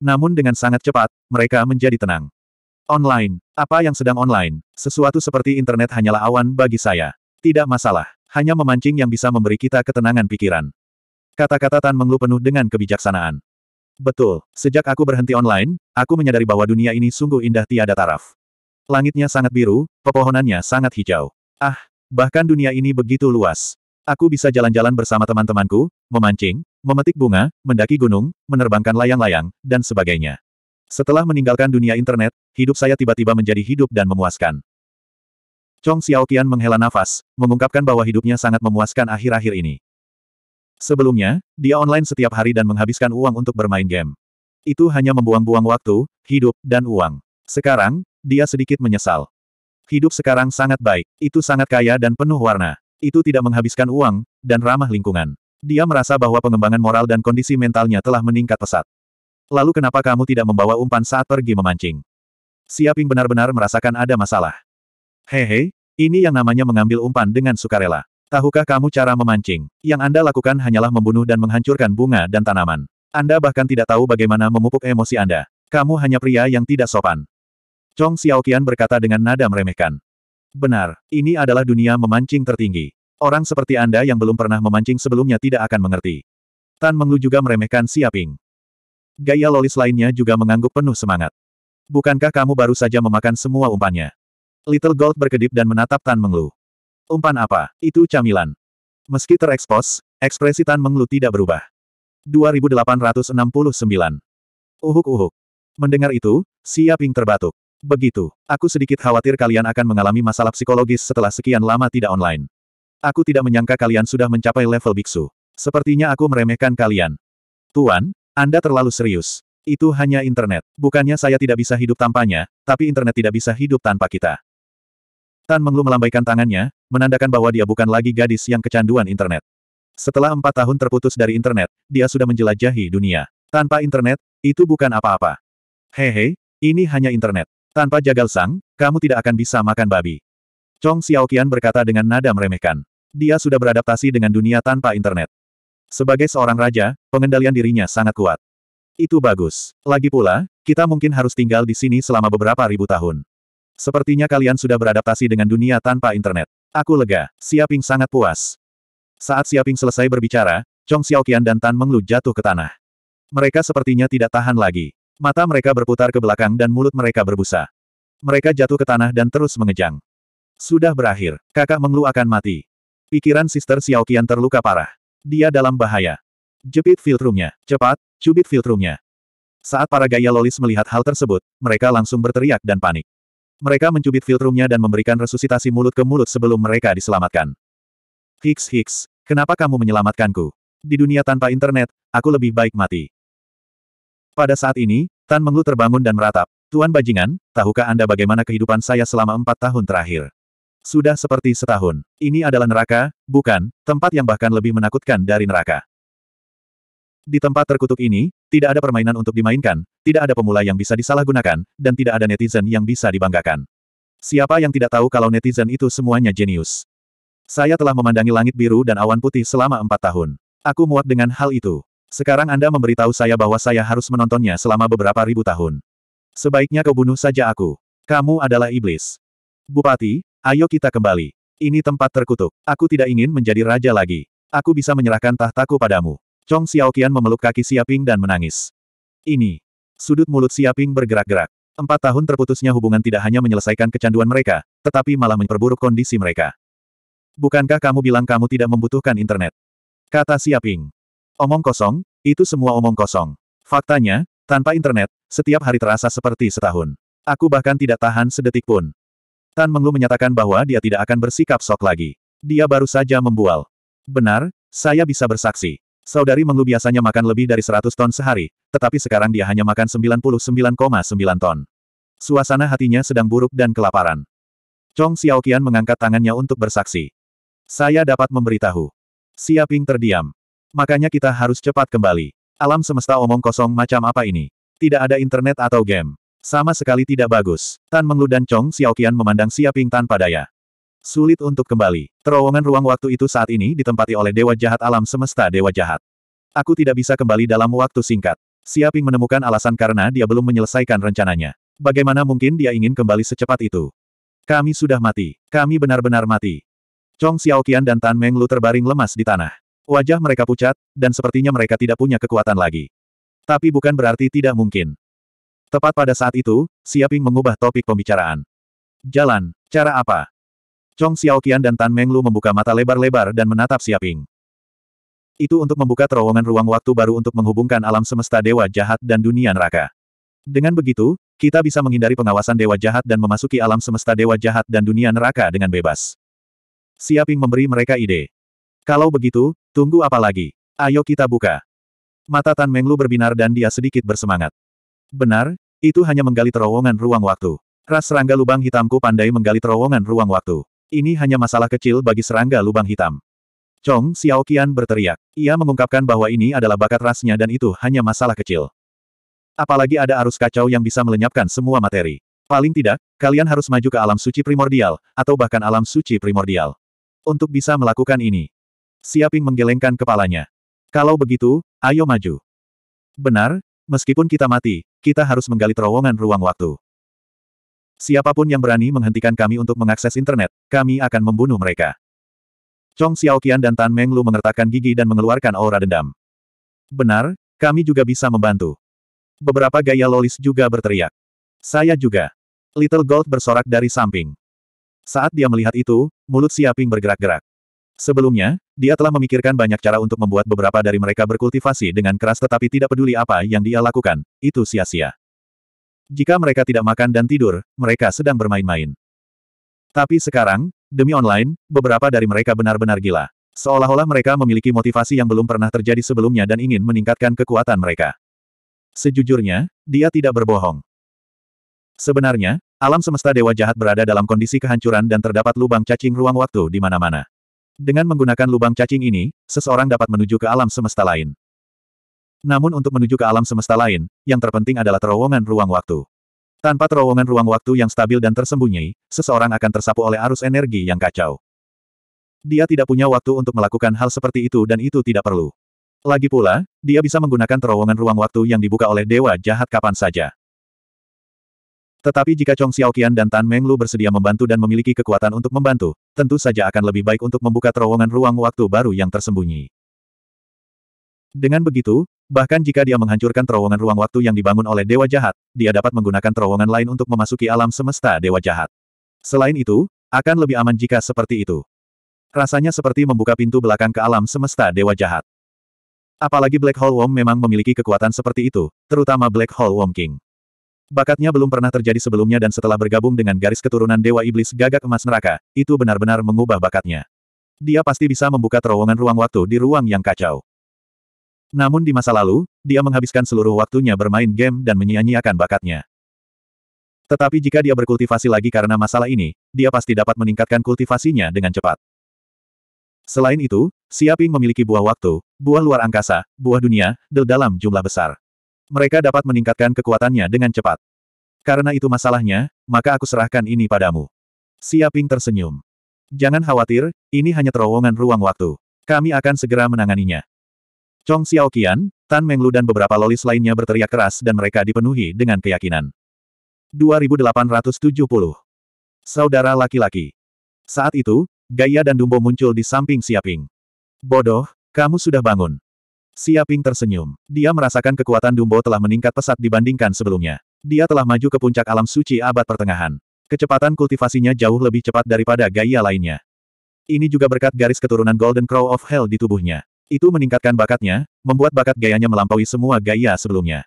[SPEAKER 1] Namun dengan sangat cepat, mereka menjadi tenang. Online. Apa yang sedang online? Sesuatu seperti internet hanyalah awan bagi saya. Tidak masalah. Hanya memancing yang bisa memberi kita ketenangan pikiran. Kata-kata Tan Menglu penuh dengan kebijaksanaan. Betul, sejak aku berhenti online, aku menyadari bahwa dunia ini sungguh indah tiada taraf. Langitnya sangat biru, pepohonannya sangat hijau. Ah, bahkan dunia ini begitu luas. Aku bisa jalan-jalan bersama teman-temanku, memancing, memetik bunga, mendaki gunung, menerbangkan layang-layang, dan sebagainya. Setelah meninggalkan dunia internet, hidup saya tiba-tiba menjadi hidup dan memuaskan. Chong Xiaoqian menghela nafas, mengungkapkan bahwa hidupnya sangat memuaskan akhir-akhir ini. Sebelumnya, dia online setiap hari dan menghabiskan uang untuk bermain game. Itu hanya membuang-buang waktu, hidup, dan uang. Sekarang, dia sedikit menyesal. Hidup sekarang sangat baik, itu sangat kaya dan penuh warna. Itu tidak menghabiskan uang, dan ramah lingkungan. Dia merasa bahwa pengembangan moral dan kondisi mentalnya telah meningkat pesat. Lalu kenapa kamu tidak membawa umpan saat pergi memancing? Siaping benar-benar merasakan ada masalah. Hehe, ini yang namanya mengambil umpan dengan sukarela. Tahukah kamu cara memancing? Yang Anda lakukan hanyalah membunuh dan menghancurkan bunga dan tanaman. Anda bahkan tidak tahu bagaimana memupuk emosi Anda. Kamu hanya pria yang tidak sopan. Chong Xiaoqian berkata dengan nada meremehkan. Benar, ini adalah dunia memancing tertinggi. Orang seperti Anda yang belum pernah memancing sebelumnya tidak akan mengerti. Tan Menglu juga meremehkan Siaping. Gaya lolis lainnya juga mengangguk penuh semangat. Bukankah kamu baru saja memakan semua umpannya? Little Gold berkedip dan menatap Tan Menglu. Umpan apa? Itu camilan. Meski terekspos, ekspresi Tan Menglu tidak berubah. 2869. Uhuk-uhuk. Mendengar itu, Siaping terbatuk. Begitu. Aku sedikit khawatir kalian akan mengalami masalah psikologis setelah sekian lama tidak online. Aku tidak menyangka kalian sudah mencapai level biksu. Sepertinya aku meremehkan kalian. Tuan, Anda terlalu serius. Itu hanya internet. Bukannya saya tidak bisa hidup tanpanya, tapi internet tidak bisa hidup tanpa kita. Tan Menglu melambaikan tangannya, menandakan bahwa dia bukan lagi gadis yang kecanduan internet. Setelah empat tahun terputus dari internet, dia sudah menjelajahi dunia. Tanpa internet, itu bukan apa-apa. Hehe, ini hanya internet. Tanpa jagal sang, kamu tidak akan bisa makan babi. Chong Xiaoqian berkata dengan nada meremehkan. Dia sudah beradaptasi dengan dunia tanpa internet. Sebagai seorang raja, pengendalian dirinya sangat kuat. Itu bagus. Lagi pula, kita mungkin harus tinggal di sini selama beberapa ribu tahun. Sepertinya kalian sudah beradaptasi dengan dunia tanpa internet. Aku lega. Siaping sangat puas. Saat Siaping selesai berbicara, Chong Xiaoqian dan Tan Menglu jatuh ke tanah. Mereka sepertinya tidak tahan lagi. Mata mereka berputar ke belakang dan mulut mereka berbusa. Mereka jatuh ke tanah dan terus mengejang. Sudah berakhir, kakak Menglu akan mati. Pikiran Sister Xiaoqian terluka parah. Dia dalam bahaya. Jepit filtrumnya. Cepat, cubit filtrumnya. Saat para gaya lolis melihat hal tersebut, mereka langsung berteriak dan panik. Mereka mencubit filtrumnya dan memberikan resusitasi mulut ke mulut sebelum mereka diselamatkan. Hicks Hicks, kenapa kamu menyelamatkanku? Di dunia tanpa internet, aku lebih baik mati. Pada saat ini, Tan Menglu terbangun dan meratap. Tuan Bajingan, tahukah Anda bagaimana kehidupan saya selama empat tahun terakhir? Sudah seperti setahun. Ini adalah neraka, bukan, tempat yang bahkan lebih menakutkan dari neraka. Di tempat terkutuk ini, tidak ada permainan untuk dimainkan, tidak ada pemula yang bisa disalahgunakan, dan tidak ada netizen yang bisa dibanggakan. Siapa yang tidak tahu kalau netizen itu semuanya jenius? Saya telah memandangi langit biru dan awan putih selama empat tahun. Aku muak dengan hal itu. Sekarang Anda memberitahu saya bahwa saya harus menontonnya selama beberapa ribu tahun. Sebaiknya kau bunuh saja aku. Kamu adalah iblis. Bupati, Ayo kita kembali. Ini tempat terkutuk. Aku tidak ingin menjadi raja lagi. Aku bisa menyerahkan tahtaku padamu. Chong Xiaoqian memeluk kaki Siaping dan menangis. Ini. Sudut mulut Siaping bergerak-gerak. Empat tahun terputusnya hubungan tidak hanya menyelesaikan kecanduan mereka, tetapi malah memperburuk kondisi mereka. Bukankah kamu bilang kamu tidak membutuhkan internet? Kata Siaping. Omong kosong, itu semua omong kosong. Faktanya, tanpa internet, setiap hari terasa seperti setahun. Aku bahkan tidak tahan sedetik pun. Tan Menglu menyatakan bahwa dia tidak akan bersikap sok lagi. Dia baru saja membual. Benar, saya bisa bersaksi. Saudari Menglu biasanya makan lebih dari 100 ton sehari, tetapi sekarang dia hanya makan 99,9 ton. Suasana hatinya sedang buruk dan kelaparan. Chong Xiaoqian mengangkat tangannya untuk bersaksi. Saya dapat memberitahu. Siaping terdiam. Makanya kita harus cepat kembali. Alam semesta omong kosong macam apa ini? Tidak ada internet atau game. Sama sekali tidak bagus. Tan Menglu dan Chong Xiaoqian memandang Siaping tanpa daya. Sulit untuk kembali. Terowongan ruang waktu itu saat ini ditempati oleh Dewa Jahat Alam Semesta Dewa Jahat. Aku tidak bisa kembali dalam waktu singkat. Siaping menemukan alasan karena dia belum menyelesaikan rencananya. Bagaimana mungkin dia ingin kembali secepat itu? Kami sudah mati. Kami benar-benar mati. Chong Xiaoqian dan Tan Menglu terbaring lemas di tanah. Wajah mereka pucat, dan sepertinya mereka tidak punya kekuatan lagi. Tapi bukan berarti tidak mungkin. Tepat pada saat itu, Siaping mengubah topik pembicaraan. Jalan, cara apa? Chong Xiaoqian dan Tan Menglu membuka mata lebar-lebar dan menatap Siaping. Itu untuk membuka terowongan ruang waktu baru untuk menghubungkan alam semesta dewa jahat dan dunia neraka. Dengan begitu, kita bisa menghindari pengawasan dewa jahat dan memasuki alam semesta dewa jahat dan dunia neraka dengan bebas. Siaping memberi mereka ide. Kalau begitu, tunggu apa lagi? Ayo kita buka. Mata Tan Menglu berbinar dan dia sedikit bersemangat. Benar, itu hanya menggali terowongan ruang waktu. Ras serangga lubang hitamku pandai menggali terowongan ruang waktu. Ini hanya masalah kecil bagi serangga lubang hitam. Chong Xiaoqian berteriak. Ia mengungkapkan bahwa ini adalah bakat rasnya dan itu hanya masalah kecil. Apalagi ada arus kacau yang bisa melenyapkan semua materi. Paling tidak, kalian harus maju ke alam suci primordial, atau bahkan alam suci primordial. Untuk bisa melakukan ini. Siaping menggelengkan kepalanya. Kalau begitu, ayo maju. Benar, meskipun kita mati, kita harus menggali terowongan ruang waktu. Siapapun yang berani menghentikan kami untuk mengakses internet, kami akan membunuh mereka. Chong Xiaoqian dan Tan Menglu mengertakkan gigi dan mengeluarkan aura dendam. Benar, kami juga bisa membantu. Beberapa gaya lolis juga berteriak. Saya juga. Little Gold bersorak dari samping. Saat dia melihat itu, mulut Xiaoping bergerak-gerak. Sebelumnya, dia telah memikirkan banyak cara untuk membuat beberapa dari mereka berkultivasi dengan keras tetapi tidak peduli apa yang dia lakukan, itu sia-sia. Jika mereka tidak makan dan tidur, mereka sedang bermain-main. Tapi sekarang, demi online, beberapa dari mereka benar-benar gila. Seolah-olah mereka memiliki motivasi yang belum pernah terjadi sebelumnya dan ingin meningkatkan kekuatan mereka. Sejujurnya, dia tidak berbohong. Sebenarnya, alam semesta dewa jahat berada dalam kondisi kehancuran dan terdapat lubang cacing ruang waktu di mana-mana. Dengan menggunakan lubang cacing ini, seseorang dapat menuju ke alam semesta lain. Namun untuk menuju ke alam semesta lain, yang terpenting adalah terowongan ruang waktu. Tanpa terowongan ruang waktu yang stabil dan tersembunyi, seseorang akan tersapu oleh arus energi yang kacau. Dia tidak punya waktu untuk melakukan hal seperti itu dan itu tidak perlu. Lagi pula, dia bisa menggunakan terowongan ruang waktu yang dibuka oleh dewa jahat kapan saja. Tetapi jika Chong Xiaoqian dan Tan Menglu bersedia membantu dan memiliki kekuatan untuk membantu, tentu saja akan lebih baik untuk membuka terowongan ruang waktu baru yang tersembunyi. Dengan begitu, bahkan jika dia menghancurkan terowongan ruang waktu yang dibangun oleh Dewa Jahat, dia dapat menggunakan terowongan lain untuk memasuki alam semesta Dewa Jahat. Selain itu, akan lebih aman jika seperti itu. Rasanya seperti membuka pintu belakang ke alam semesta Dewa Jahat. Apalagi Black Hole Worm memang memiliki kekuatan seperti itu, terutama Black Hole Worm King. Bakatnya belum pernah terjadi sebelumnya dan setelah bergabung dengan garis keturunan Dewa Iblis Gagak Emas Neraka, itu benar-benar mengubah bakatnya. Dia pasti bisa membuka terowongan ruang waktu di ruang yang kacau. Namun di masa lalu, dia menghabiskan seluruh waktunya bermain game dan menyia-nyiakan bakatnya. Tetapi jika dia berkultivasi lagi karena masalah ini, dia pasti dapat meningkatkan kultivasinya dengan cepat. Selain itu, Siaping memiliki buah waktu, buah luar angkasa, buah dunia, del dalam jumlah besar mereka dapat meningkatkan kekuatannya dengan cepat. Karena itu masalahnya, maka aku serahkan ini padamu. Siaping tersenyum. Jangan khawatir, ini hanya terowongan ruang waktu. Kami akan segera menanganinya. Chong Xiaoqian, Tan Menglu dan beberapa lolis lainnya berteriak keras dan mereka dipenuhi dengan keyakinan. 2870 Saudara laki-laki. Saat itu, Gaya dan Dumbo muncul di samping Siaping. Bodoh, kamu sudah bangun. Siaping tersenyum. Dia merasakan kekuatan Dumbo telah meningkat pesat dibandingkan sebelumnya. Dia telah maju ke puncak alam suci abad pertengahan. Kecepatan kultivasinya jauh lebih cepat daripada gaya lainnya. Ini juga berkat garis keturunan Golden Crow of Hell di tubuhnya. Itu meningkatkan bakatnya, membuat bakat gayanya melampaui semua gaya sebelumnya.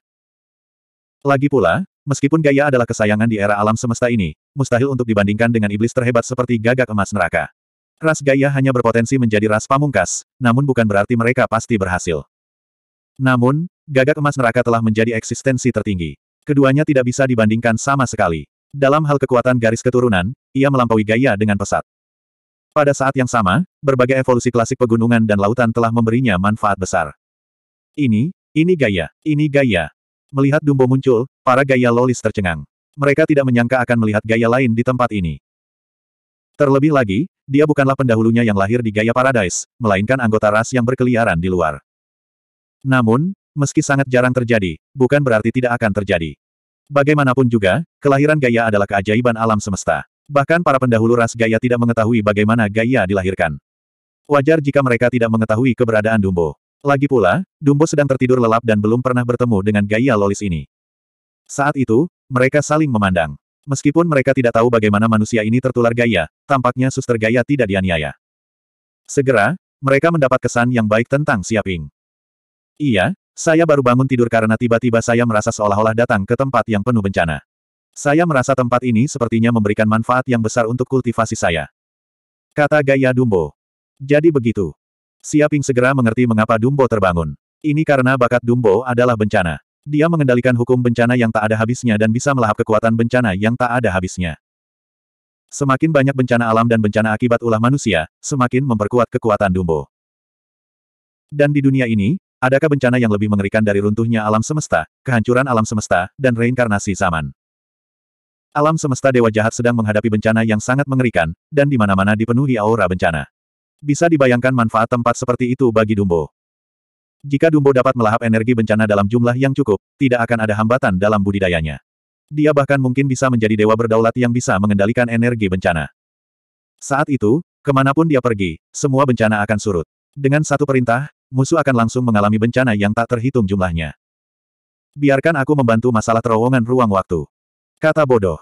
[SPEAKER 1] Lagi pula, meskipun gaya adalah kesayangan di era alam semesta ini, mustahil untuk dibandingkan dengan iblis terhebat seperti gagak emas neraka. Ras gaya hanya berpotensi menjadi ras pamungkas, namun bukan berarti mereka pasti berhasil. Namun, gagak emas neraka telah menjadi eksistensi tertinggi. Keduanya tidak bisa dibandingkan sama sekali. Dalam hal kekuatan garis keturunan, ia melampaui gaya dengan pesat. Pada saat yang sama, berbagai evolusi klasik pegunungan dan lautan telah memberinya manfaat besar. Ini, ini gaya, ini gaya. Melihat Dumbo muncul, para gaya lolis tercengang. Mereka tidak menyangka akan melihat gaya lain di tempat ini. Terlebih lagi, dia bukanlah pendahulunya yang lahir di gaya Paradise, melainkan anggota ras yang berkeliaran di luar. Namun, meski sangat jarang terjadi, bukan berarti tidak akan terjadi. Bagaimanapun juga, kelahiran Gaia adalah keajaiban alam semesta. Bahkan para pendahulu ras Gaia tidak mengetahui bagaimana Gaia dilahirkan. Wajar jika mereka tidak mengetahui keberadaan Dumbo. Lagi pula, Dumbo sedang tertidur lelap dan belum pernah bertemu dengan Gaia Lolis ini. Saat itu, mereka saling memandang. Meskipun mereka tidak tahu bagaimana manusia ini tertular Gaia, tampaknya suster Gaia tidak dianiaya. Segera, mereka mendapat kesan yang baik tentang Siaping. Iya, saya baru bangun tidur karena tiba-tiba saya merasa seolah-olah datang ke tempat yang penuh bencana. Saya merasa tempat ini sepertinya memberikan manfaat yang besar untuk kultivasi saya. Kata Gaya Dumbo. Jadi begitu. Siaping segera mengerti mengapa Dumbo terbangun. Ini karena bakat Dumbo adalah bencana. Dia mengendalikan hukum bencana yang tak ada habisnya dan bisa melahap kekuatan bencana yang tak ada habisnya. Semakin banyak bencana alam dan bencana akibat ulah manusia, semakin memperkuat kekuatan Dumbo. Dan di dunia ini, Adakah bencana yang lebih mengerikan dari runtuhnya alam semesta, kehancuran alam semesta, dan reinkarnasi zaman? Alam semesta dewa jahat sedang menghadapi bencana yang sangat mengerikan, dan di mana-mana dipenuhi aura bencana. Bisa dibayangkan manfaat tempat seperti itu bagi Dumbo. Jika Dumbo dapat melahap energi bencana dalam jumlah yang cukup, tidak akan ada hambatan dalam budidayanya. Dia bahkan mungkin bisa menjadi dewa berdaulat yang bisa mengendalikan energi bencana. Saat itu, kemanapun dia pergi, semua bencana akan surut. Dengan satu perintah, musuh akan langsung mengalami bencana yang tak terhitung jumlahnya. Biarkan aku membantu masalah terowongan ruang waktu. Kata bodoh.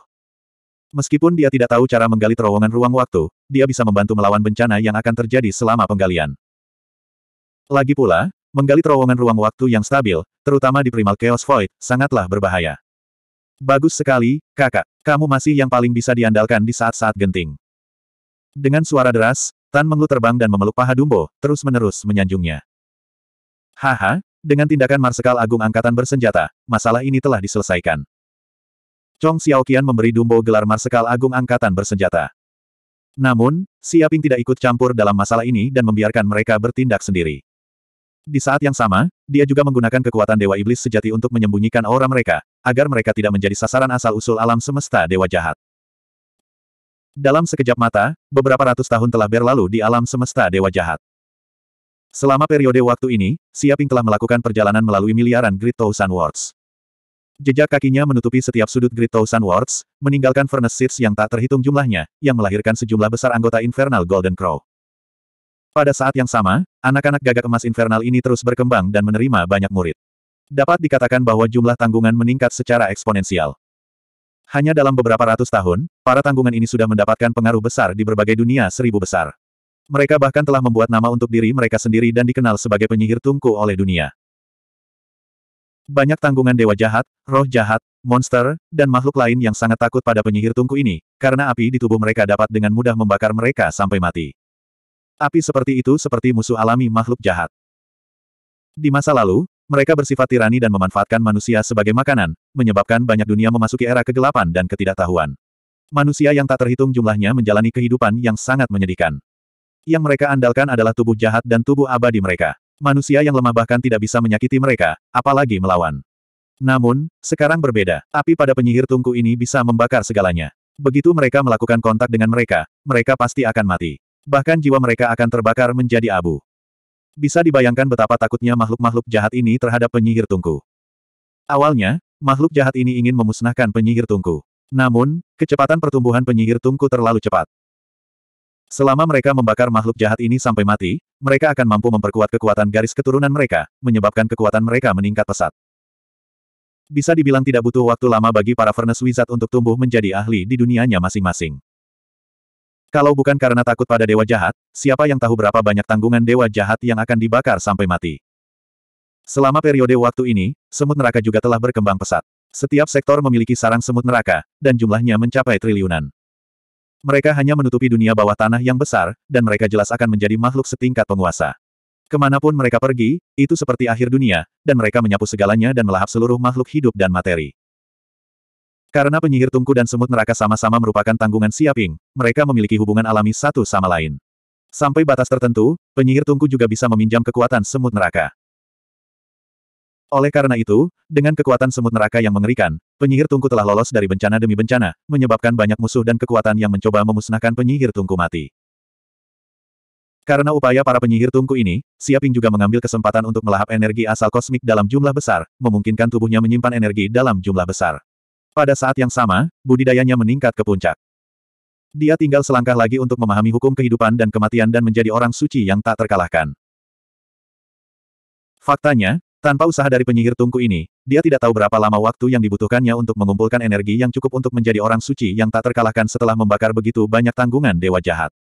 [SPEAKER 1] Meskipun dia tidak tahu cara menggali terowongan ruang waktu, dia bisa membantu melawan bencana yang akan terjadi selama penggalian. Lagi pula, menggali terowongan ruang waktu yang stabil, terutama di Primal Chaos Void, sangatlah berbahaya. Bagus sekali, kakak. Kamu masih yang paling bisa diandalkan di saat-saat genting. Dengan suara deras, Tan Menglu terbang dan memeluk paha Dumbo, terus-menerus menyanjungnya. Haha, dengan tindakan Marsekal Agung Angkatan Bersenjata, masalah ini telah diselesaikan. Chong Xiaoqian memberi Dumbo gelar Marsekal Agung Angkatan Bersenjata. Namun, Siaping tidak ikut campur dalam masalah ini dan membiarkan mereka bertindak sendiri. Di saat yang sama, dia juga menggunakan kekuatan Dewa Iblis sejati untuk menyembunyikan aura mereka, agar mereka tidak menjadi sasaran asal-usul alam semesta Dewa Jahat. Dalam sekejap mata, beberapa ratus tahun telah berlalu di alam semesta Dewa Jahat. Selama periode waktu ini, Siaping telah melakukan perjalanan melalui miliaran Great Thousand Words. Jejak kakinya menutupi setiap sudut Great Thousand Words, meninggalkan furnace seeds yang tak terhitung jumlahnya, yang melahirkan sejumlah besar anggota Infernal Golden Crow. Pada saat yang sama, anak-anak gagak emas Infernal ini terus berkembang dan menerima banyak murid. Dapat dikatakan bahwa jumlah tanggungan meningkat secara eksponensial. Hanya dalam beberapa ratus tahun, para tanggungan ini sudah mendapatkan pengaruh besar di berbagai dunia seribu besar. Mereka bahkan telah membuat nama untuk diri mereka sendiri dan dikenal sebagai penyihir tungku oleh dunia. Banyak tanggungan dewa jahat, roh jahat, monster, dan makhluk lain yang sangat takut pada penyihir tungku ini, karena api di tubuh mereka dapat dengan mudah membakar mereka sampai mati. Api seperti itu seperti musuh alami makhluk jahat. Di masa lalu, mereka bersifat tirani dan memanfaatkan manusia sebagai makanan, menyebabkan banyak dunia memasuki era kegelapan dan ketidaktahuan. Manusia yang tak terhitung jumlahnya menjalani kehidupan yang sangat menyedihkan. Yang mereka andalkan adalah tubuh jahat dan tubuh abadi mereka. Manusia yang lemah bahkan tidak bisa menyakiti mereka, apalagi melawan. Namun, sekarang berbeda. Api pada penyihir tungku ini bisa membakar segalanya. Begitu mereka melakukan kontak dengan mereka, mereka pasti akan mati. Bahkan jiwa mereka akan terbakar menjadi abu. Bisa dibayangkan betapa takutnya makhluk-makhluk jahat ini terhadap penyihir tungku. Awalnya, makhluk jahat ini ingin memusnahkan penyihir tungku. Namun, kecepatan pertumbuhan penyihir tungku terlalu cepat. Selama mereka membakar makhluk jahat ini sampai mati, mereka akan mampu memperkuat kekuatan garis keturunan mereka, menyebabkan kekuatan mereka meningkat pesat. Bisa dibilang tidak butuh waktu lama bagi para Furnace Wizard untuk tumbuh menjadi ahli di dunianya masing-masing. Kalau bukan karena takut pada dewa jahat, siapa yang tahu berapa banyak tanggungan dewa jahat yang akan dibakar sampai mati. Selama periode waktu ini, semut neraka juga telah berkembang pesat. Setiap sektor memiliki sarang semut neraka, dan jumlahnya mencapai triliunan. Mereka hanya menutupi dunia bawah tanah yang besar, dan mereka jelas akan menjadi makhluk setingkat penguasa. Kemanapun mereka pergi, itu seperti akhir dunia, dan mereka menyapu segalanya dan melahap seluruh makhluk hidup dan materi. Karena penyihir tungku dan semut neraka sama-sama merupakan tanggungan Siaping, mereka memiliki hubungan alami satu sama lain. Sampai batas tertentu, penyihir tungku juga bisa meminjam kekuatan semut neraka. Oleh karena itu, dengan kekuatan semut neraka yang mengerikan, penyihir tungku telah lolos dari bencana demi bencana, menyebabkan banyak musuh dan kekuatan yang mencoba memusnahkan penyihir tungku mati. Karena upaya para penyihir tungku ini, Siaping juga mengambil kesempatan untuk melahap energi asal kosmik dalam jumlah besar, memungkinkan tubuhnya menyimpan energi dalam jumlah besar. Pada saat yang sama, budidayanya meningkat ke puncak. Dia tinggal selangkah lagi untuk memahami hukum kehidupan dan kematian dan menjadi orang suci yang tak terkalahkan. Faktanya, tanpa usaha dari penyihir tungku ini, dia tidak tahu berapa lama waktu yang dibutuhkannya untuk mengumpulkan energi yang cukup untuk menjadi orang suci yang tak terkalahkan setelah membakar begitu banyak tanggungan dewa jahat.